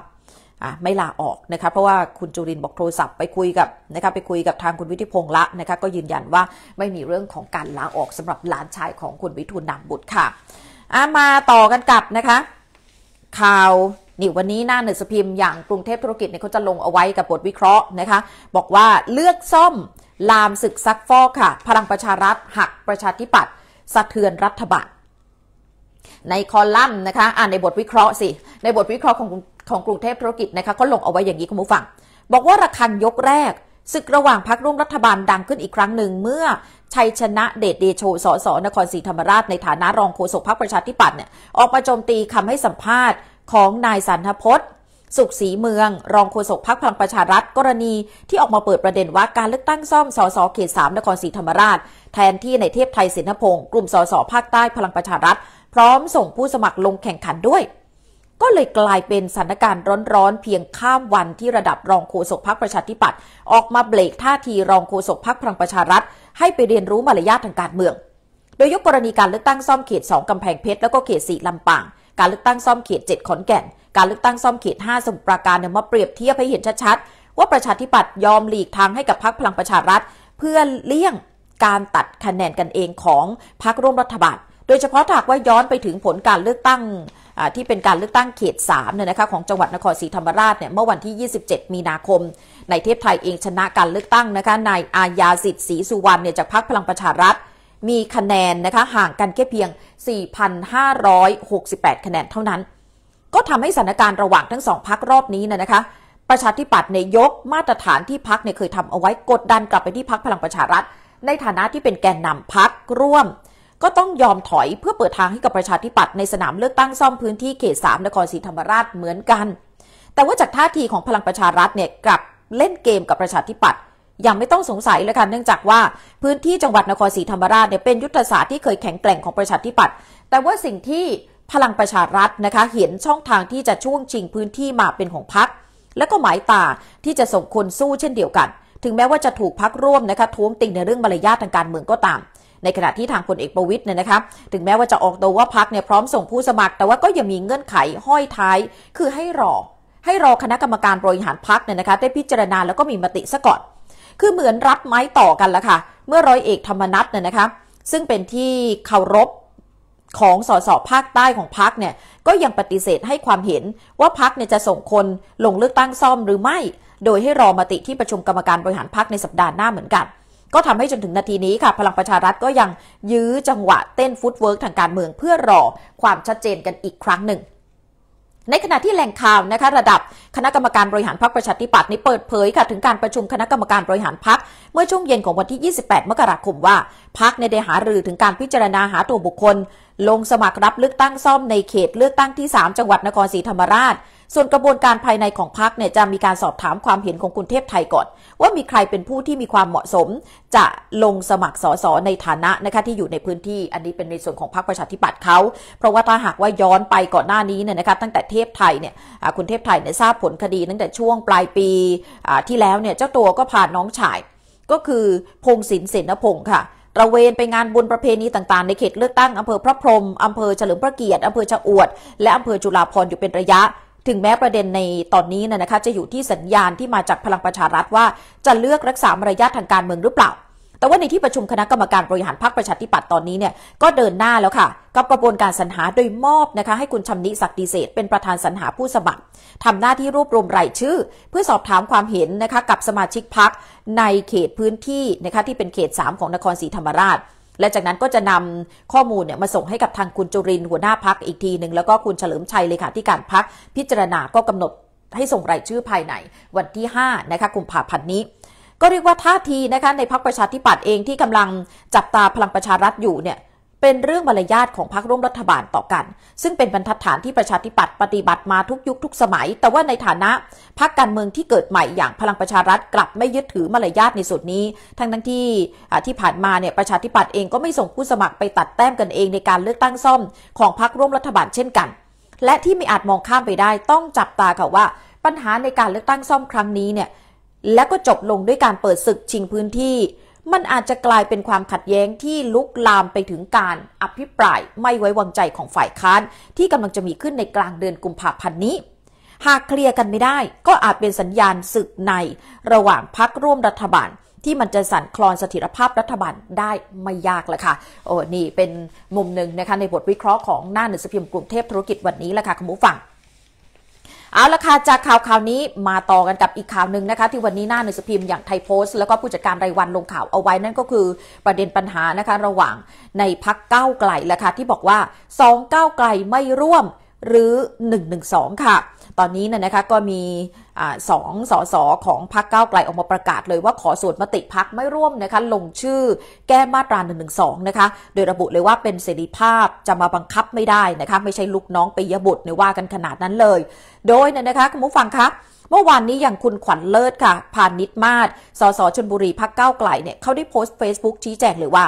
ไม่ลาออกนะคะเพราะว่าคุณจุรินบอกโทรศัพท์ไปคุยกับนะคะไปคุยกับทางคุณวิทิพงศ์ละนะคะก็ยืนยันว่าไม่มีเรื่องของการลาออกสำหรับหลานชายของคุณวิทูลนามบุตรค่ะะมาต่อกันกับนะคะข่าวนี่วันนี้ หน้าหนึ่งสพิมพ์อย่างกรุงเทพธุรกิจเนี่ยเขาจะลงเอาไว้กับบทวิเคราะห์นะคะบอกว่าเลือกซ่อมลามศึกซักฟอกค่ะ พลังประชารัฐหักประชาธิปัตย์สะเทือนรัฐบาลในคอลัมน์นะคะอ่านในบทวิเคราะห์สิในบทวิเคราะห์ของของกรุงเทพธุรกิจนะคะเขาลงเอาไว้อย่างนี้คุณผู้ฟังบอกว่าระคังยกแรก ศึกระหว่างพักร่วมรัฐบาลดังขึ้นอีกครั้งหนึ่งเมื่อชัยชนะเดชเดโชสสนครศรีธรรมราช ในฐานะรองโฆษกพรรคประชาธิปัตย์เนี่ยออกมาโจมตีคำให้สัมภาษณ์ของนายสันทพจน์สุขศรีเมือง รองโฆษกพักพลังประชารัฐกรณีที่ออกมาเปิดประเด็นว่าการเลือกตั้งซ่อมสสเขตสามนครศรีธรรมราช แทนที่ในเทพไทยสินธพงศ์กลุ่มสสภาคใต้พลังประชารัฐ พร้อมส่งผู้สมัครลงแข่งขันด้วย ก็เลยกลายเป็นสถานการณ์ร้อนๆเพียงข้ามวันที่ระดับรองโฆษกพักประชาธิปัตย์ออกมาเบรกท่าทีรองโฆษกพักพลังประชารัฐ ให้ไปเรียนรู้มารยาททางการเมือง โดยยกกรณีการเลือกตั้งซ่อมเขต2กำแพงเพชรแล้วก็เขต4ลำปางการเลือกตั้งซ่อมเขต7ขอนแก่น การเลือกตั้งซ่อมเขต 5สมุทรปราการเนี่ยมาเปรียบเทียบให้เห็นชัดๆว่าประชาธิปัตย์ยอมหลีกทางให้กับพรรคพลังประชารัฐ เพื่อเลี่ยงการตัดคะแนนกันเองของพรรคร่วมรัฐบาล โดยเฉพาะ้ากว่าย้อนไปถึงผลการเลือกตั้งที่เป็นการเลือกตั้งเขต3เนี่ยนะคะของจังหวัดนครศรีธรรมราชเนี่ยเมื่อวันที่ 27 มีนาคม ในเทพไทยเองชนะการเลือกตั้งนะคะนายอาญาสิทธิ์ศรีสุวรรณเนี่ยจากพรรคพลังประชารัฐมีคะแนนนะคะห่างกันแค่เพียง 4,568 คะแนนเท่านั้น ก็ทำให้สถานการณ์ระหว่างทั้งสองพักรอบนี้นะคะ ประชาธิปัตย์ในยกมาตรฐานที่พักเนี่ยเคยทำเอาไว้กดดันกลับไปที่พักพลังประชารัฐ ในฐานะที่เป็นแกนนำพักร่วม ก็ต้องยอมถอยเพื่อเปิดทางให้กับประชาธิปัตย์ในสนามเลือกตั้งซ่อมพื้นที่เขต3นครศรีธรรมราชเหมือนกัน แต่ว่าจากท่าทีของพลังประชารัฐเนี่ยกลับเล่นเกมกับประชาธิปัตย์อย่างไม่ต้องสงสัยเลยค่ะ เนื่องจากว่าพื้นที่จังหวัดนครศรีธรรมราชเนี่ยเป็นยุทธศาสตร์ที่เคยแข็งแกร่งของประชาธิปัตย์ แต่ว่าสิ่งที่พลังประชารัฐนะคะเห็นช่องทางที่จะช่วงชิงพื้นที่มาเป็นของพักและก็หมายตาที่จะส่งคนสู้เช่นเดียวกัน ถึงแม้ว่าจะถูกพักร่วมนะคะท้วงติงในเรื่องมารยาททางการเมืองก็ตาม ในขณะที่ทางพลเอกประวิตย์เนี่ยนะคะถึงแม้ว่าจะออกตัวว่าพักเนี่ยพร้อมส่งผู้สมัคร แต่ว่าก็ยังมีเงื่อนไขห้อยท้าย คือให้รอ ให้รอคณะกรรมการบริหารพักเนี่ยนะคะได้พิจารณาแล้วก็มีมติซะก่อนคือเหมือนรับไม้ต่อกันแล้วค่ะ เมื่อร้อยเอกธรรมนัฐเนี่ยนะคะซึ่งเป็นที่เคารพของสสภาคใต้ของพักเนี่ยก็ยังปฏิเสธให้ความเห็นว่าพักเนี่ยจะส่งคนลงเลือกตั้งซ่อมหรือไม่โดยให้รอมติที่ประชุมกรรมการบริหารพักในสัปดาห์หน้าเหมือนกัน ก็ทำให้จนถึงนาทีนี้ค่ะ พลังประชารัฐก็ยังยื้อจังหวะเต้นฟุตเวิร์กทางการเมืองเพื่อรอความชัดเจนกันอีกครั้งหนึ่งในขณะที่แหล่งข่าวนะคะระดับคณะกรรมการบริหารพรรคประชาธิปัตย์นี้เปิดเผยค่ะถึงการประชุมคณะกรรมการบริหารพรรคมื่อช่วงเย็นของวันที่ 28มกราคมว่าพักในได้หารือถึงการพิจารณาหาตัวบุคคลลงสมัครรับเลือกตั้งซ่อมในเขตเลือกตั้งที่ 3 จังหวัด นครศรีธรรมราช ส่วนกระบวนการภายในของพักเนี่ยจะมีการสอบถามความเห็นของคุณเทพไทยก่อน ว่ามีใครเป็นผู้ที่มีความเหมาะสม จะลงสมัครสสในฐานะนะคะที่อยู่ในพื้นที่ อันนี้เป็นในส่วนของพรรคประชาธิปัตย์เขาเพราะว่าถ้าหากว่าย้อนไปก่อนหน้านี้เนี่ยนะคะตั้งแต่เทพไทยเนี่ยคุณเทพไทยเนี่ยทราบผลคดีตั้งแต่ช่วงปลายปีที่แล้วเนี่ยเจ้าตัวก็พาน้องชายก็คือพงศินเสนพงศ์ค่ะตระเวนไปงานบุญประเพณีต่างๆ ในเขต เลือกตั้ง อำเภอพระพรหมอำเภอเฉลิมพระเกียรติอำเภอชะอวด และอำเภอจุฬาพรอยู่เป็นระยะ ถึงแม้ประเด็นในตอนนี้นะคะ จะอยู่ที่สัญญาณที่มาจากพลังประชารัฐว่า จะเลือกรักษามารยาททางการเมืองหรือเปล่าแต่ว่าในที่ประชุมคณะกรรมการบริหารพรรคประชาธิปัตย์ตอนนี้เนี่ย ก็เดินหน้าแล้วค่ะกับกระบวนการสรรหาโดยมอบนะคะให้คุณชำนิศักดิเศษเป็นประธานสรรหาผู้สมัครทำหน้าที่รวบรวมรายชื่อ เพื่อสอบถามความเห็นนะคะกับสมาชิกพรรคในเขตพื้นที่นะคะที่เป็นเขต 3 ของนครศรีธรรมราช และจากนั้นก็จะนำข้อมูลเนี่ยมาส่งให้กับทางคุณจุรินหัวหน้าพักอีกทีหนึ่งแล้วก็คุณเฉลิมชัยเลขาธิการพักพิจารณาก็กำหนดให้ส่งรายชื่อภายในวันที่5นะคะกุมภาพันธ์นี้ก็เรียกว่าท่าทีนะคะในพักประชาธิปัตย์เองที่กำลังจับตาพลังประชารัฐอยู่เนี่ยเป็นเรื่องมารยาทของพรรคร่วมรัฐบาลต่อกัน ซึ่งเป็นบรรทัดฐานที่ประชาธิปัตย์ปฏิบัติมาทุกยุคทุกสมัย แต่ว่าในฐานะพรรคการเมืองที่เกิดใหม่อย่างพลังประชารัฐกลับไม่ยึดถือมารยาทในส่วนนี้ ทั้งทั้งที่ที่ผ่านมา เนี่ยประชาธิปัตย์เองก็ไม่ส่งผู้สมัครไปตัดแต้มกันเองในการเลือกตั้งซ่อมของพรรคร่วมรัฐบาลเช่นกัน และที่ไม่อาจมองข้ามไปได้ ต้องจับตาค่ะว่า ปัญหาในการเลือกตั้งซ่อมครั้งนี้เนี่ยและก็จบลงด้วยการเปิดศึกชิงพื้นที่ มันอาจจะกลายเป็นความขัดแย้งที่ลุกลามไปถึงการอภิปรายไม่ไว้วางใจของฝ่ายค้านที่กำลังจะมีขึ้นในกลางเดือนกุมภาพันธ์นี้ หากเคลียร์กันไม่ได้ก็อาจเป็นสัญญาณศึกใน ระหว่างพักร่วมรัฐบาล ที่มันจะสั่นคลอนเสถิรภาพรัฐบาลได้ไม่ยากละค่ะ โอ้นี่เป็นมุมหนึ่งนะคะในบทวิเคราะห์ของหน้าหนังสือพิมพ์กรุงเทพธุรกิจวันนี้แหละค่ะคุณผู้ฟังเอาละค่ะจากข่าวข่าวนี้มาต่อกันกับอีกข่าวหนึ่งนะคะที่วันนี้หน้าหนังสือพิมพ์อย่างไทยโพสต์แล้วก็ผู้จัดการรายวันลงข่าวเอาไว้นั่นก็คือประเด็นปัญหานะคะระหว่างในพักเก้าไกลละค่ะที่บอกว่าสองเก้าไกลไม่ร่วมหรือ 112 ค่ะ ตอนนี้นะนะคะ ก็มีอสองสอสอของพรรเก้าไกลออกมาประกาศเลยว่าขอสวดมติพักไม่ร่วมนะคะ ลงชื่อแก้มาตรา1นึนะคะ โดยระบุเลยว่าเป็นเสรีภาพจะมาบังคับไม่ได้นะคะ ไม่ใช่ลูกน้องปิยบุตรในว่ากันขนาดนั้นเลย โดยนะคะคุณผู้ฟังคะเมื่อวานนี้อย่างคุณขวัญเลิศค่ะ พานิชมาศสสชนบุรีพักเก้าไกลเนี่ยเขาได้โพสต์ Facebook ชี้แจงเลยว่า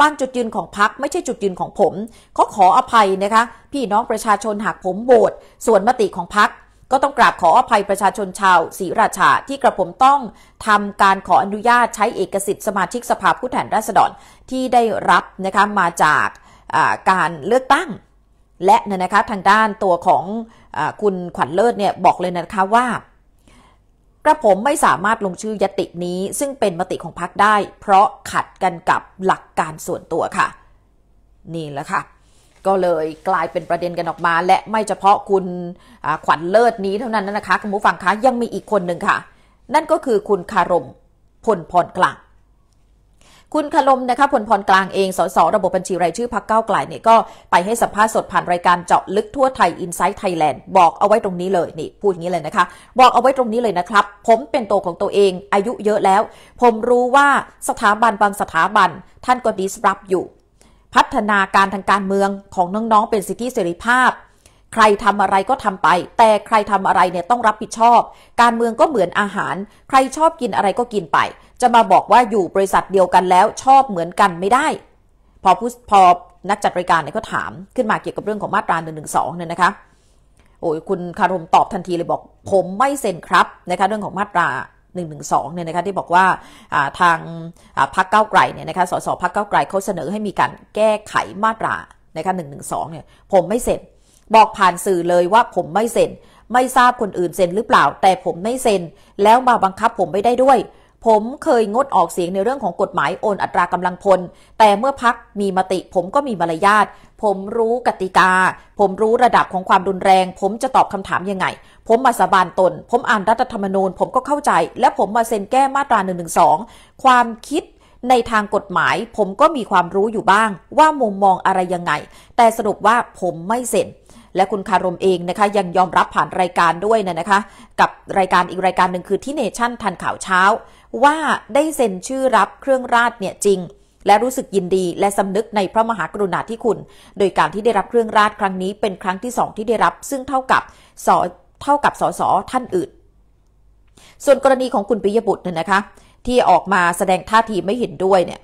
บ้านจุดยืนของพักไม่ใช่จุดยืนของผมเขาขออภัยนะคะ พี่น้องประชาชนหากผมโบดส่วนมติของพัก ก็ต้องกราบขออภัยประชาชนชาวศรีราชาที่กระผมต้องทำการขออนุญาตใช้เอกสิทธิ์ สมาชิกสภาผู้แทนราษฎรที่ได้รับนะคะมาจากการเลือกตั้งและเนี่ยนะคะทางด้านตัวของอคุณขวัญเลิศเนี่ยบอกเลยนะคะว่ากระผมไม่สามารถลงชื่อยตินี้ ซึ่งเป็นมติของพรรคได้ เพราะขัดกันกับหลักการส่วนตัวค่ะ นี่แหละค่ะ ก็เลยกลายเป็นประเด็นกันออกมา และไม่เฉพาะคุณขวัญเลิศนี้เท่านั้นนะคะคุณผู้ฟังคะยังมีอีกคนหนึ่งค่ะ นั่นก็คือคุณคารมพลพรกลางคุณคลมนะคะผลพรกลางเองสสระบบบัญชี รายชื่อพักเก้าไกลเนี่ยก็ไปให้สัมภาษณ์สดผ่านรายการเจาะลึกทั่วไทยอินไซต์ไทยแลนด์บอกเอาไว้ตรงนี้เลย นี่ พูดอย่างนี้เลยนะคะ บอกเอาไว้ตรงนี้เลยนะครับ ผมเป็นตัวของตัวเอง อายุเยอะแล้ว ผมรู้ว่าสถาบัน บางสถาบันท่านก็ดิสรับอยู่ พัฒนาการทางการเมืองของน้องๆเป็นสิทธิเสรีภาพ ใครทำอะไรก็ทำไป แต่ใครทำอะไรเนี่ยต้องรับผิดชอบ การเมืองก็เหมือนอาหาร ใครชอบกินอะไรก็กินไปจะมาบอกว่าอยู่บริษัทเดียวกันแล้วชอบเหมือนกันไม่ได้ พอผู้พอนักจัดรายการเนี่ยก็ถามขึ้นมาเกี่ยวกับเรื่องของมาตรา1นึเนี่ยนะคะโอ้ยคุณคารมตอบทันทีเลยบอกผมไม่เซ็นครับนะคะเรื่องของมาตรา1นึเนี่ยนะคะที่บอกว่าทางพักเก้าไกลเนี่ยนะคะสสพักเก้าไกลเขาเสนอให้มีการแก้ไขมาตรานะคะหนึ่งหนึ่งสองเนี่ยผมไม่เซ็นบอกผ่านสื่อเลยว่าผมไม่เซ็น ไม่ทราบคนอื่นเซ็นหรือเปล่าแต่ผมไม่เซ็น แล้วมาบังคับผมไม่ได้ด้วยผมเคยงดออกเสียงในเรื่องของกฎหมายโอนอัตรากำลังพล แต่เมื่อพักมีมติ ผมก็มีมารยาท ผมรู้กติกา ผมรู้ระดับของความรุนแรง ผมจะตอบคำถามยังไง ผมมาสาบานตน ผมอ่านรัฐธรรมนูญผมก็เข้าใจ และผมมาเซ็นแก้มาตรา1นึความคิดในทางกฎหมาย ผมก็มีความรู้อยู่บ้าง ว่ามุมมองอะไรยังไง แต่สรุปว่าผมไม่เซ็นและคุณคารมเองนะคะยังยอมรับผ่านรายการด้วยนะคะ กับรายการอีกรายการหนึ่งคือที่เนชั่นทันข่าวเช้าว่าได้เซ็นชื่อรับเครื่องราชเนี่ย จริง และรู้สึกยินดีและสำนึกในพระมหากรุณาธิคุณ โดยการที่ได้รับเครื่องราชครั้งนี้เป็นครั้งที่สองที่ได้รับ ซึ่งเท่ากับส เท่ากับสสท่านอื่น ส่วนกรณีของคุณปิยบุตรเนี่ยนะคะที่ออกมาแสดงท่าทีไม่เห็นด้วยเนี่ย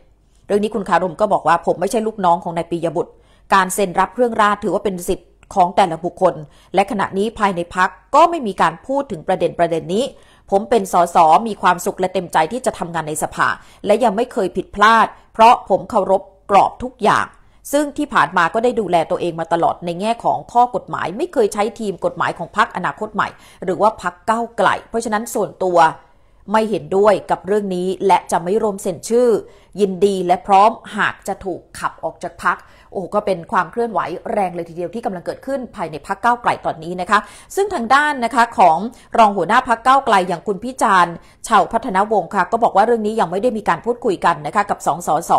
เรื่องนี้คุณคารมก็บอกว่าผมไม่ใช่ลูกน้องของนายปิยบุตรการเซ็นรับเครื่องราชถือว่าเป็นสิทธิของแต่ละบุคคล และขณะนี้ภายในพักก็ไม่มีการพูดถึงประเด็นประเด็นนี้ผมเป็นสส มีความสุขและเต็มใจที่จะทำงานในสภา และยังไม่เคยผิดพลาด เพราะผมเคารพกรอบทุกอย่าง ซึ่งที่ผ่านมาก็ได้ดูแลตัวเองมาตลอดในแง่ของข้อกฎหมาย ไม่เคยใช้ทีมกฎหมายของพรรคอนาคตใหม่ หรือว่าพรรคก้าวไกล เพราะฉะนั้นส่วนตัวไม่เห็นด้วยกับเรื่องนี้และจะไม่รวมเซ็นชื่อ ยินดีและพร้อมหากจะถูกขับออกจากพักโอ้ก็เป็นความเคลื่อนไหวแรงเลยทีเดียวที่กำลังเกิดขึ้น ภายในพักเก้าไกลตอนนี้นะคะ ซึ่งทางด้านนะคะ ของรองหัวหน้าพักเก้าไกลอย่างคุณพิจารณ์ชาวพัฒนาวงค่ะก็บอกว่าเรื่องนี้ยังไม่ได้มีการพูดคุยกันนะคะกับ 2สส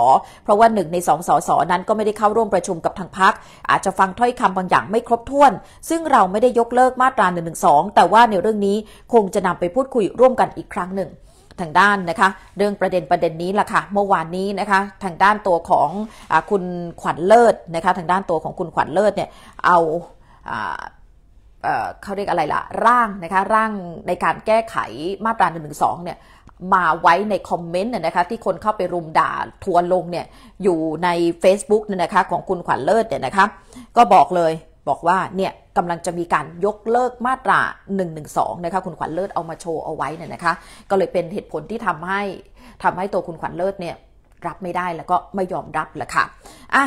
เพราะว่าหนึ่งใน 2สสนั้นก็ไม่ได้เข้าร่วมประชุมกับทางพักอาจจะฟังถ้อยคำบางอย่างไม่ครบถ้วน ซึ่งเราไม่ได้ยกเลิกมาตรา1นึแต่ว่าในเรื่องนี้คงจะนำไปพูดคุยร่วมกันอีกครั้งหนึ่งทางด้านนะคะเรื่องประเด็นประเด็นนี้ล่ะค่ะ เมื่อวานนี้นะคะทางด้านตัวของอคุณขวัญเลิศนะคะ ทางด้านตัวของคุณขวัญเลิศเนี่ยเอา เขาเรียกอะไรล่ะ ร่างนะคะร่างในการแก้ไขมาตรา1นึเนี่ยมาไว้ในคอมเมนต์นะคะที่คนเข้าไปรุมด่าทวนลงเนี่ยอยู่ใน Facebook เนี่ยนะคะของคุณขวัญเลิศเนี่ยนะคะก็บอกเลยบอกว่าเนี่ยกำลังจะมีการยกเลิกมาตรา 112นะคะคุณขวัญเลิศเอามาโชว์เอาไว้เนี่ยนะคะก็เลยเป็นเหตุผลที่ทำให้ทาให้ตัวคุณขวัญเลิศเนี่ยรับไม่ได้แล้วก็ไม่ยอมรับแหละค่ะอ่ะ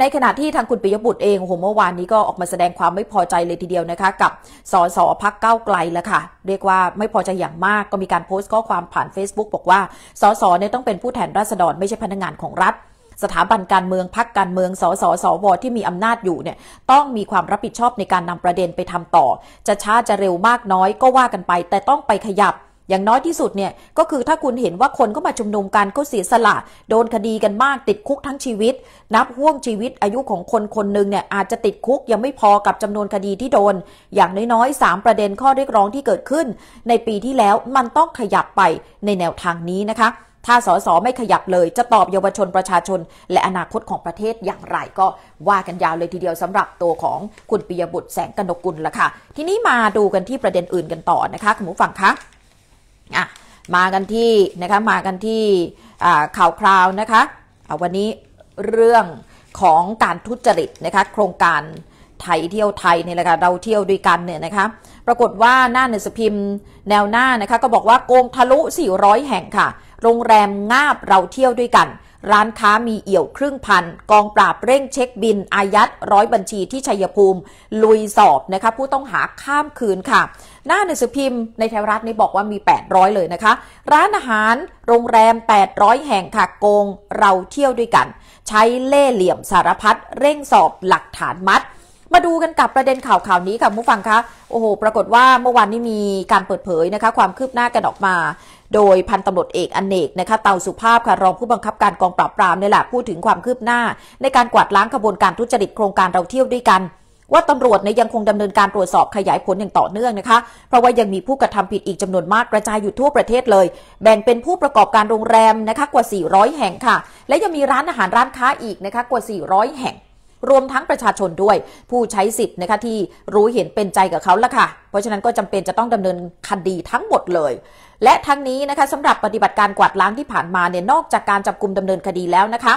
ในขณะที่ทางคุณปิยบุตรเองโหเมื่อวานนี้ก็ออกมาแสดงความไม่พอใจเลยทีเดียวนะคะกับสสพักเก้าไกลแล้วค่ะ เรียกว่าไม่พอใจอย่างมากก็มีการโพสต์ข้อความผ่าน Facebook บอกว่าสสเนี่ยต้องเป็นผู้แทนราษฎรไม่ใช่พนักงานของรัฐสถาบันการเมืองพักการเมืองสสสวที่มีอำนาจอยู่เนี่ยต้องมีความรับผิดชอบในการนำประเด็นไปทำต่อ จะช้าจะเร็วมากน้อยก็ว่ากันไป แต่ต้องไปขยับ อย่างน้อยที่สุดเนี่ยก็คือถ้าคุณเห็นว่าคนก็มาชุมนุมกันก็เสียสละโดนคดีกันมากติดคุกทั้งชีวิต นับห่วงชีวิตอายุของคน คนหนึ่งเนี่ยอาจจะติดคุกยังไม่พอกับจำนวนคดีที่โดน อย่างน้อยๆ 3 ประเด็นข้อเรียกร้องที่เกิดขึ้น ในปีที่แล้วมันต้องขยับไปในแนวทางนี้นะคะถ้าสสไม่ขยับเลยจะตอบเยาวชนประชาชน และอนาคตของประเทศอย่างไรก็ว่ากันยาวเลยทีเดียวสำหรับตัวของคุณปิยบุตรแสงกนกุลละค่ะทีนี้มาดูกันที่ประเด็นอื่นกันต่อนะคะคุณผู้ฟังคะอ่ะมากันที่นะคะมากันที่ข่าวคราวนะคะวันนี้เรื่องของการทุจริตนะคะโครงการไทยเที่ยวไทยเนี่ยแหละค่ะเราเที่ยวด้วยกันเนี่ยนะคะปรากฏว่า หน้าหนังสือพิมพ์แนวหน้านะคะก็บอกว่าโกงทะลุ 400 แห่งค่ะโรงแรมงาบเราเที่ยวด้วยกัน ร้านค้ามีเอี่ยวครึ่งพันกองปราบเร่งเช็คบินอายัด ร้อยบัญชีที่ชัยภูมิ ลุยสอบนะคะผู้ต้องหาข้ามคืนค่ะหน้าหนังสือพิมพ์ในไทยรัฐนี่บอกว่ามี800เลยนะคะร้านอาหารโรงแรม800แห่งค่ะโกงเราเที่ยวด้วยกัน ใช้เล่เหลี่ยมสารพัดเร่งสอบหลักฐานมัด มาดูกันกับประเด็นข่าวข่าวนี้ค่ะผู้ฟังคะโอ้โห ปรากฏว่าเมื่อวานนี้มีการเปิดเผยนะคะความคืบหน้ากันออกมาโดย พันตำรวจเอกอนเนกนะคะเตาสุภาพ ค่ะ รองผู้บังคับการกองปราบ ปรามเนี่ยแหละ พูดถึงความคืบหน้า ในการกวาดล้างขบวนการทุจริตโครงการเราเที่ยวด้วยกัน ว่าตำรวจในยยังคงดำเนินการตรวจสอบขยายผลอย่างต่อเนื่องนะคะ เพราะว่ายังมีผู้กระทำผิดอีกจำนวนมากกระจายอยู่ทั่วประเทศเลย แบ่งเป็นผู้ประกอบการโรงแรมนะคะกว่า 400 แห่งค่ะ และยังมีร้านอาหารร้านค้าอีกนะคะกว่า 400 แห่ง รวมทั้งประชาชนด้วยผู้ใช้สิทธิ์นะคะที่รู้เห็นเป็นใจกับเขาละค่ะเพราะฉะนั้นก็จำเป็นจะต้องดำเนินคดีทั้งหมดเลยและทั้งนี้นะคะสำหรับปฏิบัติการกวาดล้างที่ผ่านมาเนี่ยนอกจากการจับกลุ่มดำเนินคดีแล้วนะคะ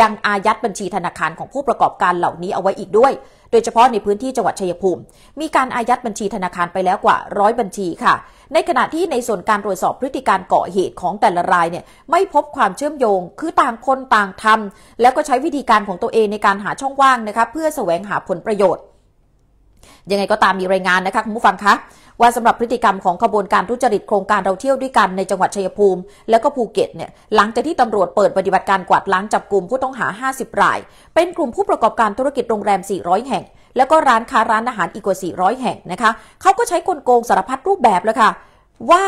ยังอายัดบัญชีธนาคารของผู้ประกอบการเหล่านี้เอาไว้อีกด้วย โดยเฉพาะในพื้นที่จังหวัดชัยภูมิ มีการอายัดบัญชีธนาคารไปแล้วกว่าร้อยบัญชีค่ะ ในขณะที่ในส่วนการตรวจสอบพฤติการก่อเหตุของแต่ละรายเนี่ยไม่พบความเชื่อมโยง คือต่างคนต่างทำ แล้วก็ใช้วิธีการของตัวเองในการหาช่องว่างนะคะเพื่อแสวงหาผลประโยชน์ยังไงก็ตามมีรายงานนะคะคุณผู้ฟังคะว่าสำหรับพฤติกรรมของขบวนการทุจริตโครงการเราเที่ยวด้วยกันในจังหวัดชัยภูมิ และก็ภูเก็ตเนี่ยหลังจากที่ตำรวจเปิดปฏิบัติการกวาดล้างจับกลุ่มผู้ต้องหา 50 ราย เป็นกลุ่มผู้ประกอบการธุรกิจโรงแรม 400 แห่ง แล้วก็ร้านค้าร้านอาหารอีกกว่า 400 แห่งนะคะเขาก็ใช้กลโกงสารพัดรูปแบบแล้วค่ะว่า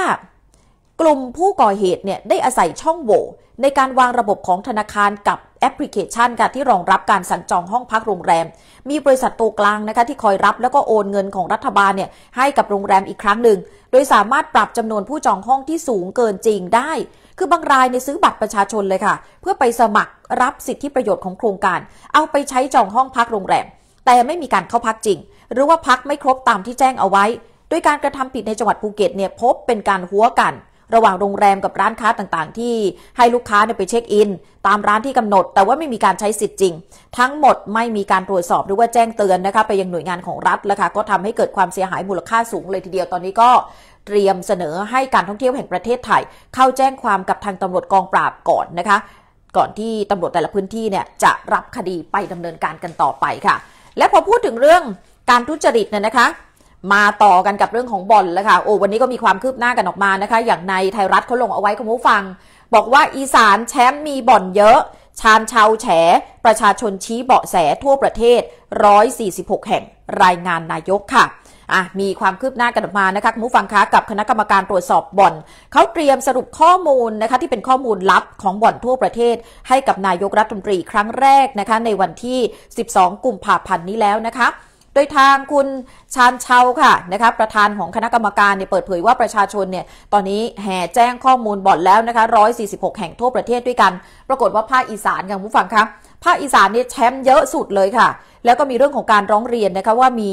กลุ่มผู้ก่อเหตุเนี่ยได้อาศัยช่องโหว่ในการวางระบบของธนาคารกับแอปพลิเคชันค่ะที่รองรับการสั่งจองห้องพักโรงแรม มีบริษัทตัวกลางนะคะที่คอยรับแล้วก็โอนเงินของรัฐบาลเนี่ยให้กับโรงแรมอีกครั้งหนึ่ง โดยสามารถปรับจำนวนผู้จองห้องที่สูงเกินจริงได้คือบางรายในซื้อบัตรประชาชนเลยค่ะ เพื่อไปสมัครรับสิทธิประโยชน์ของโครงการ เอาไปใช้จองห้องพักโรงแรม แต่ไม่มีการเข้าพักจริง หรือว่าพักไม่ครบตามที่แจ้งเอาไว้ โดยการกระทำผิดในจังหวัดภูเก็ตเนี่ยพบเป็นการหัวกันระหว่างโรงแรมกับร้านค้าต่างๆ ที่ให้ลูกค้าไปเช็คอิน ตามร้านที่กำหนดแต่ว่าไม่มีการใช้สิทธิ์จริง ทั้งหมดไม่มีการตรวจสอบ หรือว่าแจ้งเตือนนะคะ ไปยังหน่วยงานของรัฐแล้วค่ะก็ทำให้เกิดความเสียหายมูลค่าสูงเลยทีเดียวตอนนี้ก็เตรียมเสนอให้การท่องเที่ยวแห่งประเทศไทย เข้าแจ้งความกับทางตำรวจกองปราบก่อนนะคะ ก่อนที่ตำรวจแต่ละพื้นที่เนี่ยจะรับคดีไปดำเนินการกันต่อไปค่ะ และพอพูดถึงเรื่องการทุจริตเนี่ยนะคะมาต่อกันกับเรื่องของบอลแล้วค่ะโอ้วันนี้ก็มีความคืบหน้ากันออกมานะคะ อย่างในไทยรัฐเขาลงเอาไว้คุณผู้ฟัง บอกว่าอีสานแชมป์มีบ่อนเยอะ ชานชาวแฉประชาชนชี้เบาะแสทั่วประเทศ146แห่ง รายงานนายกค่ะ อ่ะมีความคืบหน้ากันออกมานะคะคุณผู้ฟังคะกับคณะกรรมการตรวจสอบบ่อนเขาเตรียมสรุปข้อมูลนะคะ ที่เป็นข้อมูลลับของบ่อนทั่วประเทศ ให้กับนายกรัฐมนตรีครั้งแรกนะคะ ในวันที่ 12กุมภาพันธ์นี้แล้วนะคะโดยทางคุณชานเชาค่ะนะคะประธานของคณะกรรมการเนี่ยเปิดเผยว่าประชาชนเนี่ยตอนนี้แห่แจ้งข้อมูลบ่อนแล้วนะคะ146 แห่งทั่วประเทศด้วยกัน ปรากฏว่าภาคอีสานค่ะผู้ฟังคะภาคอีสานเนี่ยแชมป์เยอะสุดเลยค่ะ แล้วก็มีเรื่องของการร้องเรียนนะคะว่ามี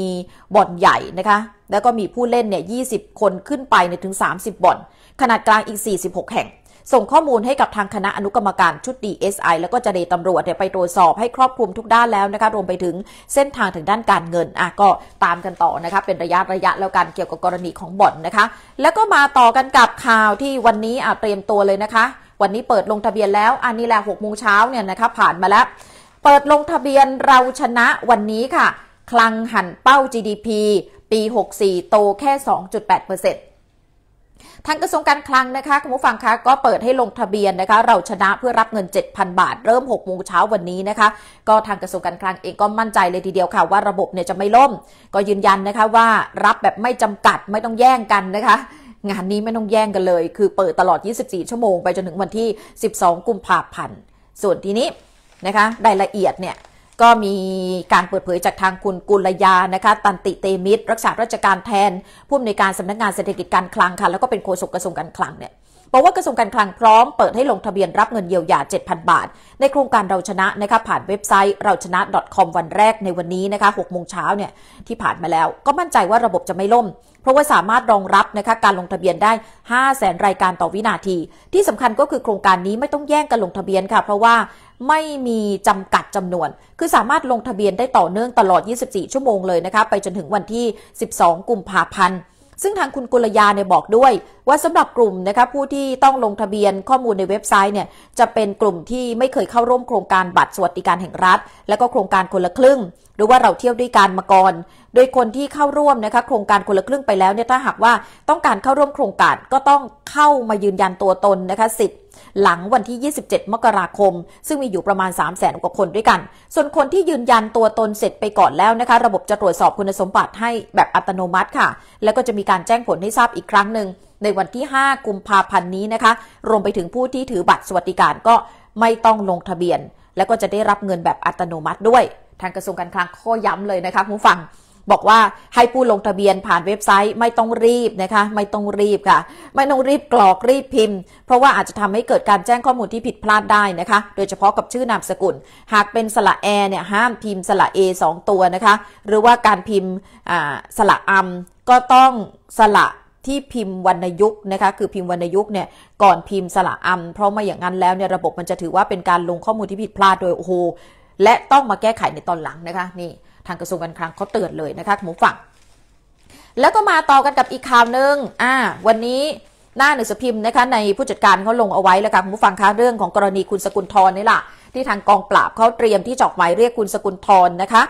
บ่อนใหญ่นะคะแล้วก็มีผู้เล่นเนี่ย20 คนขึ้นไปเนี่ยถึง 30บ่อนขนาดกลางอีก 46 แห่งส่งข้อมูลให้กับทางคณะอนุกรรมการชุด DSI แล้วก็จะเดตำรวจไปตรวจสอบให้ครอบคลุมทุกด้านแล้วนะคะรวมไปถึงเส้นทางถึงด้านการเงินอ่ะก็ตามกันต่อนะคะเป็นระยะระยะแล้วกันเกี่ยวกับกรณีของบ่อนนะคะแล้วก็มาต่อกันกับข่าวที่วันนี้อ่ะเตรียมตัวเลยนะคะวันนี้เปิดลงทะเบียนแล้วอันนี้แหละหกโมงเช้าเนี่ยนะคะผ่านมาแล้ว เปิดลงทะเบียนเราชนะวันนี้ค่ะ คลังหันเป้า GDP ปี 64 โตแค่ 2.8%เทางกระทรวงการคลังนะคะคุณผู้ฟังคะก็เปิดให้ลงทะเบียนนะคะเราชนะเพื่อรับเงิน 7,000บาท เริ่ม6โมงเช้าวันนี้นะคะก็ทางกระทรวงการคลังเองก็มั่นใจเลยทีเดียวค่ะว่าระบบเนี่ยจะไม่ล่ม ก็ยืนยันนะคะว่ารับแบบไม่จำกัดไม่ต้องแย่งกันนะคะ งานนี้ไม่ต้องแย่งกันเลย คือเปิดตลอด 24 ชั่วโมงไปจนถึงวันที่12กุมภาพันธ์ส่วนทีนี้นะคะรายละเอียดเนี่ยก็มีการเปิดเผยจากทางคุณกุลยานะคะตันติเตมิตรรักษาราชการแทนผู้อำนวยการสำนักงานเศรษฐกิจการคลังค่ะ แล้วก็เป็นโฆษกกระทรวงการคลังเนี่ยบอกว่ากระทรวงการคลังพร้อมเปิดให้ลงทะเบียนรับเงินเยียวยา 7,000 บาท ในโครงการเราชนะนะคะผ่านเว็บไซต์เราชนะ .com วันแรกในวันนี้นะคะ6โมงเช้าเนี่ยที่ผ่านมาแล้ว ก็มั่นใจว่าระบบจะไม่ล่ม เพราะว่าสามารถรองรับนะคะการลงทะเบียนได้ 5 0 0แสนรายการต่อวินาที ที่สำคัญก็คือโครงการนี้ไม่ต้องแย่งกันลงทะเบียนค่ะเพราะว่าไม่มีจำกัดจำนวน คือสามารถลงทะเบียนได้ต่อเนื่องตลอด 24 ชั่วโมงเลยนะคะ ไปจนถึงวันที่ 12 กุมภาพันธ์ ซึ่งทางคุณกุลยาเนี่ยบอกด้วยว่าสำหรับกลุ่มนะคะผู้ที่ต้องลงทะเบียนข้อมูลในเว็บไซต์เนี่ย จะเป็นกลุ่มที่ไม่เคยเข้าร่วมโครงการบัตรสวัสดิการแห่งรัฐ และก็โครงการคนละครึ่ง หรือว่าเราเที่ยวด้วยกันมาก่อนโดยคนที่เข้าร่วมนะคะโครงการคนละครึ่งไปแล้วเนี่ยถ้าหากว่าต้องการเข้าร่วมโครงการ ก็ต้องเข้ามายืนยันตัวตนนะคะสิทธิ์หลังวันที่ 27 มกราคม ซึ่งมีอยู่ประมาณ 3 0 0แสนกว่าคนด้วยกัน ส่วนคนที่ยืนยันตัวตนเสร็จไปก่อนแล้วนะคะ ระบบจะตรวจสอบคุณสมบัติให้แบบอัตโนมัติค่ะ แล้วก็จะมีการแจ้งผลให้ทราบอีกครั้งหนึ่งในวันที่ 5 กุมภาพันธ์นี้นะคะ รวมไปถึงผู้ที่ถือบัตรสวัสดิการก็ไม่ต้องลงทะเบียน และก็จะได้รับเงินแบบอัตโนมัติด้วย ทางกระทรวงการคลังข้อย้ำเลยนะคะคุณฟังบอกว่าให้ผู้ลงทะเบียนผ่านเว็บไซต์ไม่ต้องรีบนะคะ ไม่ต้องรีบค่ะ ไม่ต้องรีบกรอกรีบพิมพ์ เพราะว่าอาจจะทำให้เกิดการแจ้งข้อมูลที่ผิดพลาดได้นะคะ โดยเฉพาะกับชื่อนามสกุลหากเป็นสระแอเนี่ยห้ามพิมพ์สระเอสองตัวนะคะ หรือว่าการพิมพ์สระอัมก็ต้องสระที่พิมพ์วรรณยุกนะคะคือพิมพ์วรรณยุกเนี่ยก่อนพิมพ์สระอัมเพราะไม่อย่างนั้นแล้วเนี่ยระบบมันจะถือว่าเป็นการลงข้อมูลที่ผิดพลาดโดยโอ้โหและต้องมาแก้ไขในตอนหลังนะคะนี่ทางกระทรวงการคลังเขาเตือนเลยนะคะคุณผู้ฟัง แล้วก็มาต่อกันกับอีกข่าวหนึ่งอ่า วันนี้หน้าหนังสือพิมพ์นะคะในผู้จัดการเขาลงเอาไว้แล้วค่ะคุณผู้ฟังคะเรื่องของกรณีคุณสกุลทรนี่แหละที่ทางกองปราบเขาเตรียมที่จอกหมายเรียกคุณสกุลทรนะคะ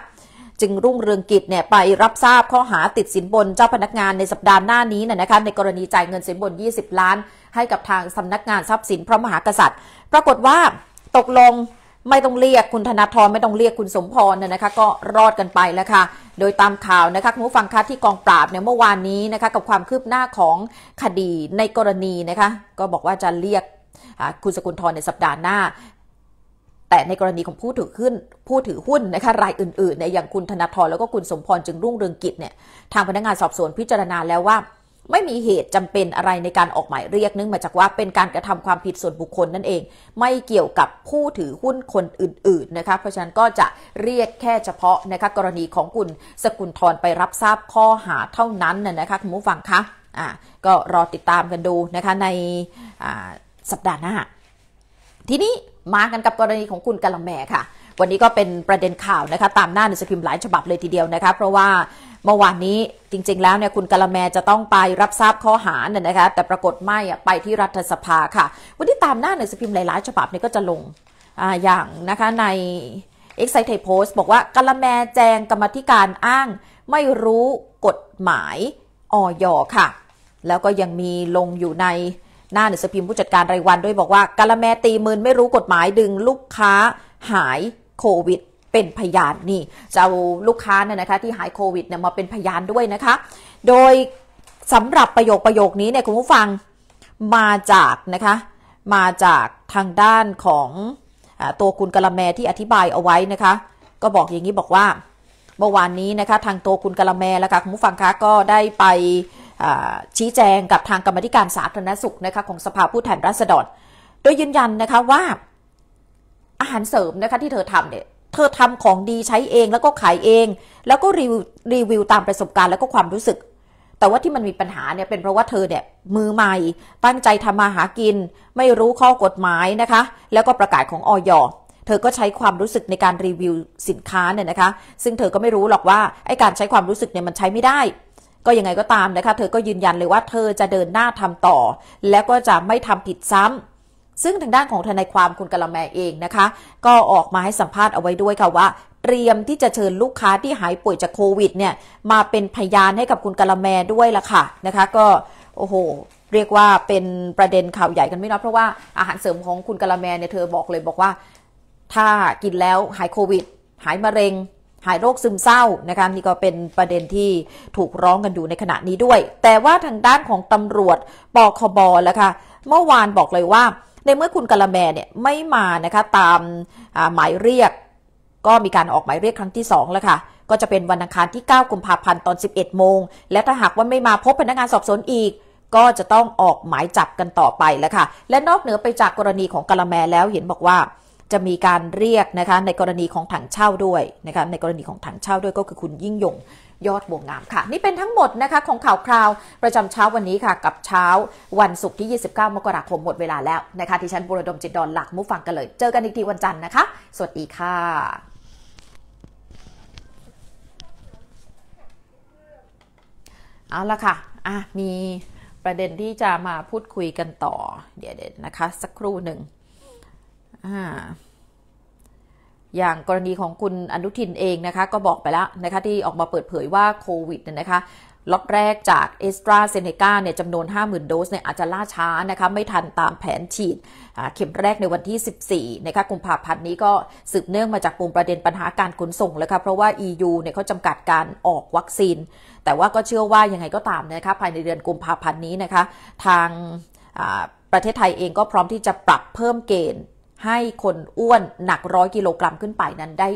จึงรุ่งเรืองกิจเนี่ยไปรับทราบข้อหาติดสินบนเจ้าพนักงานในสัปดาห์หน้านี้น่ยนะคะในกรณีจ่ายเงินสินบน 20 ล้าน ให้กับทางสำนักงานทรัพย์สินพระมหากษัตริย์ปรากฏว่าตกลงไม่ต้องเรียกคุณธนาธรไม่ต้องเรียกคุณสมพรนะคะก็รอดกันไปแล้วค่ะโดยตามข่าวนะคะคุณผู้ฟังคะที่กองปราบเนี่ยเมื่อวานนี้นะคะกับความคืบหน้าของคดีในกรณีนะคะก็บอกว่าจะเรียกคุณสกุลทรในสัปดาห์หน้า แต่ในกรณีของผู้ถือขึ้นผู้ถือหุ้นนะคะรายอื่น ๆ เนี่ยอย่างคุณธนาธรแล้วก็คุณสมพรจึงรุ่งเรืองกิจเนี่ยทางพนักงานสอบสวนพิจารณาแล้วว่าไม่มีเหตุจำเป็นอะไรในการออกหมายเรียกเนื่องมาจากว่าเป็นการกระทำความผิดส่วนบุคคลนั่นเอง ไม่เกี่ยวกับผู้ถือหุ้นคนอื่น ๆนะคะเพราะฉะนั้นก็จะเรียกแค่เฉพาะนะคะกรณีของคุณสกุลทรไปรับทราบข้อหาเท่านั้นนะคะคุณผู้ฟังคะอ่าก็รอติดตามกันดูนะคะในสัปดาห์หน้า ทีนี้มากันกับกรณีของคุณกะละแมค่ะวันนี้ก็เป็นประเด็นข่าวนะคะตามหน้าหนังสือพิมพ์หลายฉบับเลยทีเดียวนะคะเพราะว่าเมื่อวานนี้จริงๆแล้วเนี่ยคุณกะละแมจะต้องไปรับทราบข้อหาเนี่ยนะคะแต่ปรากฏไม่ไปที่รัฐสภาค่ะ วันที่ตามหน้าหนังสือพิมพ์หลายๆ ฉบับเนี่ยก็จะลงออย่างนะคะใน e x c i t e Post บอกว่ากะละแมแจงกรรมธิการอ้างไม่รู้กฎหมายออยค่ะ แล้วก็ยังมีลงอยู่ในหน้าหนังสือพิมพ์ผู้จัดการรายวัน ด้วยบอกว่ากะละแมตีมืนไม่รู้กฎหมายดึงลูกค้าหายโควิดเป็นพยานนี่จะเอาลูกค้านะนะคะ ที่หายโควิดเนี่ยมาเป็นพยานด้วยนะคะ โดยสำหรับประโยคประโยคนี้เนี่ยคุณผู้ฟังมาจากนะคะมาจากทางด้านของอตัวคุณกะละแมที่อธิบายเอาไว้นะคะ ก็บอกอย่างนี้บอกว่าเมื่อวานนี้นะคะทางตัวคุณกะละแมแล้วค่ะคุณผู้ฟังคะก็ได้ไปชี้แจงกับทางกรรมธิการสาธารณสุขนะคะของสภาผู้แทนราษฎรโดยยืนยันนะคะว่าอาหารเสริมนะคะที่เธอทำเนี่ยเธอทำของดีใช้เองแล้วก็ขายเอง แล้วก็รีวิวรีวิวตามประสบการณ์แล้วก็ความรู้สึก แต่ว่าที่มันมีปัญหาเนี่ยเป็นเพราะว่าเธอเนี่ยมือใหม่ ตั้งใจทำมาหากิน ไม่รู้ข้อกฎหมายนะคะ แล้วก็ประกาศของออยเธอก็ใช้ความรู้สึกในการรีวิวสินค้าเนี่ยนะคะ ซึ่งเธอก็ไม่รู้หรอกว่า ไอการใช้ความรู้สึกเนี่ยมันใช้ไม่ได้ ก็ยังไงก็ตามนะคะเธอก็ยืนยันเลยว่าเธอจะเดินหน้าทำต่อ แล้วก็จะไม่ทำผิดซ้ำซึ่งทางด้านของทนายความคุณกะละแมเองนะคะ ก็ออกมาให้สัมภาษณ์เอาไว้ด้วยค่ะว่า เตรียมที่จะเชิญลูกค้าที่หายป่วยจากโควิดเนี่ยมาเป็นพยานให้กับคุณกะละแมด้วยล่ะค่ะนะคะก็โอ้โหเรียกว่าเป็นประเด็นข่าวใหญ่กันไม่น้อยเพราะว่าอาหารเสริมของคุณกะละแมเนี่ยเธอบอกเลยบอกว่า ถ้ากินแล้วหายโควิด หายมะเร็ง หายโรคซึมเศร้านะคะนี่ก็เป็นประเด็นที่ถูกร้องกันอยู่ในขณะนี้ด้วย แต่ว่าทางด้านของตำรวจปคบแล้วค่ะเมื่อวานบอกเลยว่าในเมื่อคุณกะละแมเนี่ยไม่มานะคะตามหมายเรียกก็มีการออกหมายเรียกครั้งที่2แล้วค่ะก็จะเป็นวันอังคารที่ 9 กุมภาพันธ์ตอน 11โมงและถ้าหากว่าไม่มาพบพนักงานสอบสวนอีกก็จะต้องออกหมายจับกันต่อไป แล้วค่ะและนอกเหนือไปจากกรณีของกะละแมแล้วเห็นบอกว่าจะมีการเรียกนะคะในกรณีของถังเช่าด้วยนะคะในกรณีของถังเช่าด้วยก็คือคุณยิ่งยงยอดบวงามค่ะ นี่เป็นทั้งหมดนะคะของข่าวคราวประจำเช้าวันนี้ค่ะ กับเช้าวันศุกร์ที่ 29 มกราคมหมดเวลาแล้วนะคะที่ฉันบุรดมจิตดอนหลักมุฟังกันเลย เจอกันอีกทีวันจันทร์นะคะ สวัสดีค่ะ เอาละค่ะอ่ะมีประเด็นที่จะมาพูดคุยกันต่อ เดี๋ยวนะคะ สักครู่หนึ่งอ่าอย่างกรณีของคุณอนุทินเองนะคะ ก็บอกไปแล้วนะคะที่ออกมาเปิดเผยว่าโควิดเนี่ยนะคะล็อตแรกจากเอสตราเซเนกาเนี่ยจำนวน 50,000โดสเนี่ยอาจจะล่าช้านะคะไม่ทันตามแผนฉีด เข็มแรกในวันที่ 14นะคะกุมภาพันธ์นี้ก็สืบเนื่องมาจากปมประเด็นปัญหาการขนส่งแล้วค่ะเพราะว่า EU เนี่ยเขาจำกัดการออกวัคซีน แต่ว่าก็เชื่อว่ายังไงก็ตามนะคะภายในเดือนกุมภาพันธ์นี้นะคะทางประเทศไทยเองก็พร้อมที่จะปรับเพิ่มเกณฑ์ให้คนอ้วนหนักร้อยกิโลกรัมขึ้นไปนั้นได้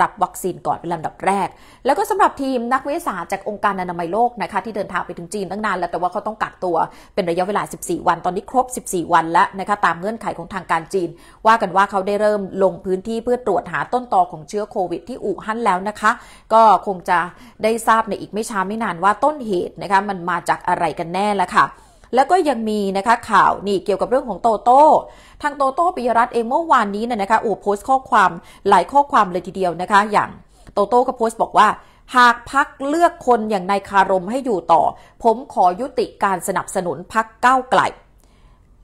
รับวัคซีนก่อนเป็นลำดับแรก แล้วก็สำหรับทีมนักวิทยาศาสตร์จากองค์การอนามัยโลกนะคะ ที่เดินทางไปถึงจีนตั้งนานแล้วแต่ว่าเขาต้องกักตัวเป็นระยะเวลา 14 วันตอนนี้ครบ 14 วันแล้วนะคะตามเงื่อนไขของทางการจีน ว่ากันว่าเขาได้เริ่มลงพื้นที่เพื่อตรวจหาต้นตอของเชื้อโควิดที่อู่ฮั่นแล้วนะคะ ก็คงจะได้ทราบในอีกไม่ช้าไม่นานว่าต้นเหตุนะคะมันมาจากอะไรกันแน่ละค่ะแล้วก็ยังมีนะคะข่าวนี่เกี่ยวกับเรื่องของโตโต้ ทางโตโต้ปิยรัตน์เองเมื่อวานนี้เนี่ยนะคะอูโพสต์ข้อความหลายข้อความเลยทีเดียวนะคะ อย่างโตโต้ ก็โพสต์บอกว่า หากพักเลือกคนอย่างนายคารมให้อยู่ต่อ ผมขอยุติการสนับสนุนพักก้าวไกล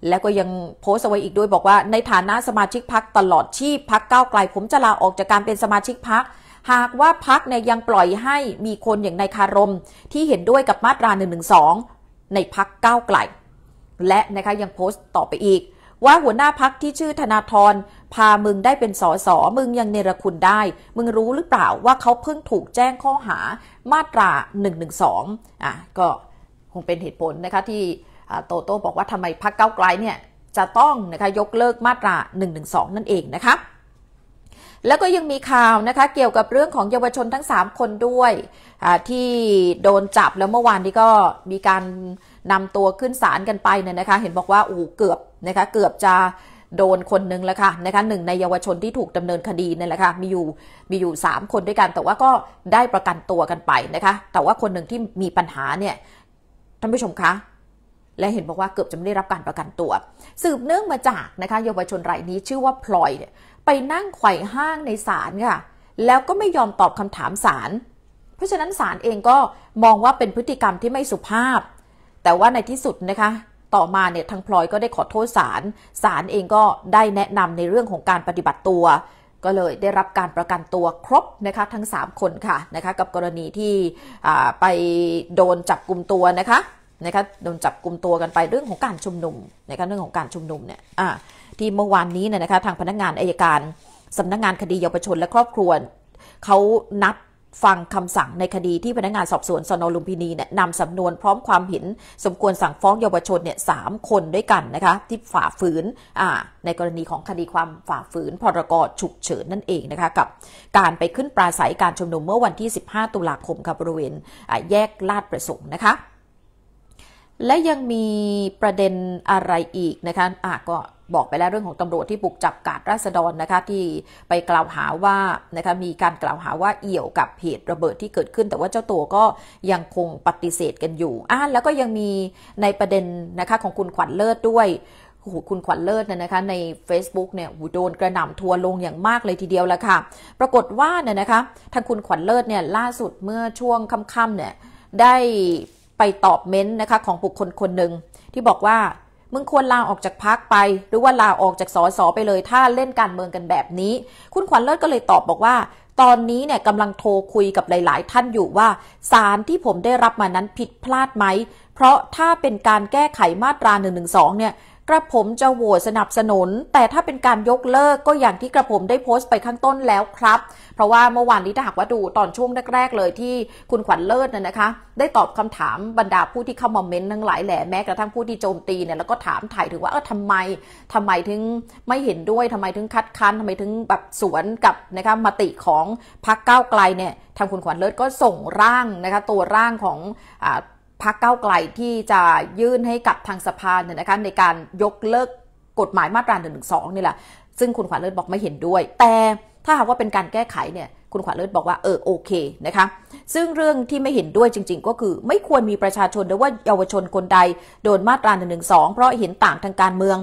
แล้วก็ยังโพสต์เอาไว้อีกด้วยบอกว่าในฐานะสมาชิกพักตลอดชีพพักก้าวไกลผมจะลาออกจากการเป็นสมาชิกพักหากว่าพักเนี่ยยังปล่อยให้มีคนอย่างนายคารมที่เห็นด้วยกับมาตรา1นึในพักก้าวไกลและนะคะยังโพสต์ต่อไปอีก ว่าหัวหน้าพักที่ชื่อธนาธรพามึงได้เป็นสอสอมึงยังเนรคุณได้มึงรู้หรือเปล่าว่าเขาเพิ่งถูกแจ้งข้อหามาตรา1นึอ่ะก็คงเป็นเหตุผลนะคะที่โตโต้บอกว่าทำไมพักเก้าไกลเนี่ยจะต้องนะคะยกเลิกมาตรา 112 นั่นเองนะคะแล้วก็ยังมีข่าวนะคะเกี่ยวกับเรื่องของเยาวชนทั้ง 3 คนด้วยที่โดนจับแล้วเมื่อวานนี้ก็มีการนำตัวขึ้นศาลกันไปเนี่ยนะคะเห็นบอกว่าอู๋เกือบนะคะเกือบจะโดนคนหนึ่งแล้วค่ะนะคะหนึ่งในเยาวชนที่ถูกดำเนินคดีนี่แหละค่ะมีอยู่มีอยู่ 3 คนด้วยกันแต่ว่าก็ได้ประกันตัวกันไปนะคะแต่ว่าคนหนึ่งที่มีปัญหาเนี่ยท่านผู้ชมคะ และเห็นบอกว่าเกือบจะไม่ได้รับการประกันตัว สืบเนื่องมาจากนะคะเยาวชนรายนี้ชื่อว่าพลอยเนี่ยไปนั่งไขว่ห้างในศาลค่ะ แล้วก็ไม่ยอมตอบคำถามศาล เพราะฉะนั้นศาลเองก็มองว่าเป็นพฤติกรรมที่ไม่สุภาพ แต่ว่าในที่สุดนะคะ ต่อมาเนี่ยทางพลอยก็ได้ขอโทษศาล ศาลเองก็ได้แนะนำในเรื่องของการปฏิบัติตัว ก็เลยได้รับการประกันตัวครบนะคะทั้ง 3 คนค่ะนะคะกับกรณีที่ไปโดนจับกลุ่มตัวนะคะนะคะ โดนจับกลุ่มตัวกันไปเรื่องของการชุมนุมนะคะเรื่องของการชุมนุมเนี่ยอ่าที่เมื่อวานนี้เนี่ยนะคะทางพนักงานอายการสำนักงงานคดีเยาวชนและครอบครัวเขานัดฟังคำสั่งในคดีที่พนักงานสอบสวนสนลุมพินีเนี่ยนำสำนวนพร้อมความเห็นสมควรสั่งฟ้องเยาวชนเนี่ยสามคนด้วยกัน นะคะที่ฝ่าฝืนในกรณีของคดีความฝ่าฝืนพรกรฉุกเฉินนั่นเองนะคะกับการไปขึ้นปราศัยการชุมนุมเมื่อวันที่ 15 ตุลาคมค่ะบริเวณแยกลาดประสงค์นะคะและยังมีประเด็นอะไรอีกนะคะอ่ะก็บอกไปแล้วเรื่องของตำรวจที่บุกจับกาดราษฎรนะคะที่ไปกล่าวหาว่านะคะมีการกล่าวหาว่าเอี่ยวกับเหตุระเบิดที่เกิดขึ้น แต่ว่าเจ้าตัวก็ยังคงปฏิเสธกันอยู่อ่าแล้วก็ยังมีในประเด็นนะคะของคุณขวัญเลิศด้วย คุณขวัญเลิศเนี่ยนะคะใน Facebook เนี่ยโดนกระหน่ำทัวลงอย่างมากเลยทีเดียวและค่ะ ปรากฏว่าเนี่ยนะคะทางคุณขวัญเลิศเนี่ยล่าสุดเมื่อช่วงค่ำๆเนี่ยได้ไปตอบเม้นต์นะคะของบุคคลคนหนึ่งที่บอกว่ามึงควรลาออกจากพักไป หรือว่าลาออกจากสอสอไปเลยถ้าเล่นการเมืองกันแบบนี้ คุณขวัญเลิศก็เลยตอบบอกว่า ตอนนี้เนี่ยกำลังโทรคุยกับหลาย ๆ ท่านอยู่ว่า สารที่ผมได้รับมานั้นผิดพลาดไหม เพราะถ้าเป็นการแก้ไขมาตรา1นึเนี่ยกระผมจะโหวตสนับสนุน แต่ถ้าเป็นการยกเลิกก็อย่างที่กระผมได้โพสต์ไปข้างต้นแล้วครับ เพราะว่าเมื่อวานนี้ถ้าหากว่าดูตอนช่วงแรกๆเลยที่คุณขวัญเลิศน่ยนะคะได้ตอบคำถามบรรดาผู้ที่เข้ามาเม้นต์ทั้งหลายแหล่แม้กระทั่งผู้ที่โจมตีเนี่ยแล้วก็ถามถ่ายถึงว่าเออทำไมทำไมถึงไม่เห็นด้วยทำไมถึงคัดค้านทำไมถึงแบบสวนกับนะคะมติของพรรคก้าวไกลเนี่ยทางคุณขวัญเลิศก็ส่งร่างนะคะตัวร่างของอพักเก้าไกลที่จะยื่นให้กับทางสภาเนี่ยนะคะในการยกเลิกกฎหมายมาตรา1นึนี่แหละซึ่งคุณขวัญเลิศบอกไม่เห็นด้วย แต่ถ้าหากว่าเป็นการแก้ไขเนี่ยคุณขวัญเลิศบอกว่าเออโอเคนะคะซึ่งเรื่องที่ไม่เห็นด้วยจริงๆก็คือ ไม่ควรมีประชาชนหรือว่าเยาวชนคนใดโดนมาตรา1นึเพราะเห็นต่างทางการเมือง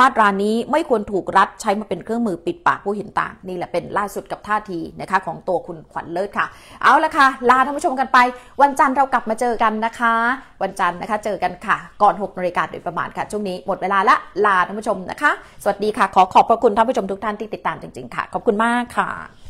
มาตรานี้ไม่ควรถูกรัฐใช้มาเป็นเครื่องมือปิดปากผู้เห็นต่าง นี่แหละเป็นล่าสุดกับท่าทีนะคะของตัวคุณขวัญเลิศค่ะ เอาละค่ะ ลาท่านผู้ชมกันไป วันจันทร์เรากลับมาเจอกันนะคะ วันจันทร์นะคะ เจอกันค่ะ ก่อน6นาฬิกาโดยประมาณค่ะ ช่วงนี้หมดเวลาละลาท่านผู้ชมนะคะสวัสดีค่ะขอขอบพระคุณท่านผู้ชมทุกท่านที่ติดตามจริงๆค่ะขอบคุณมากค่ะ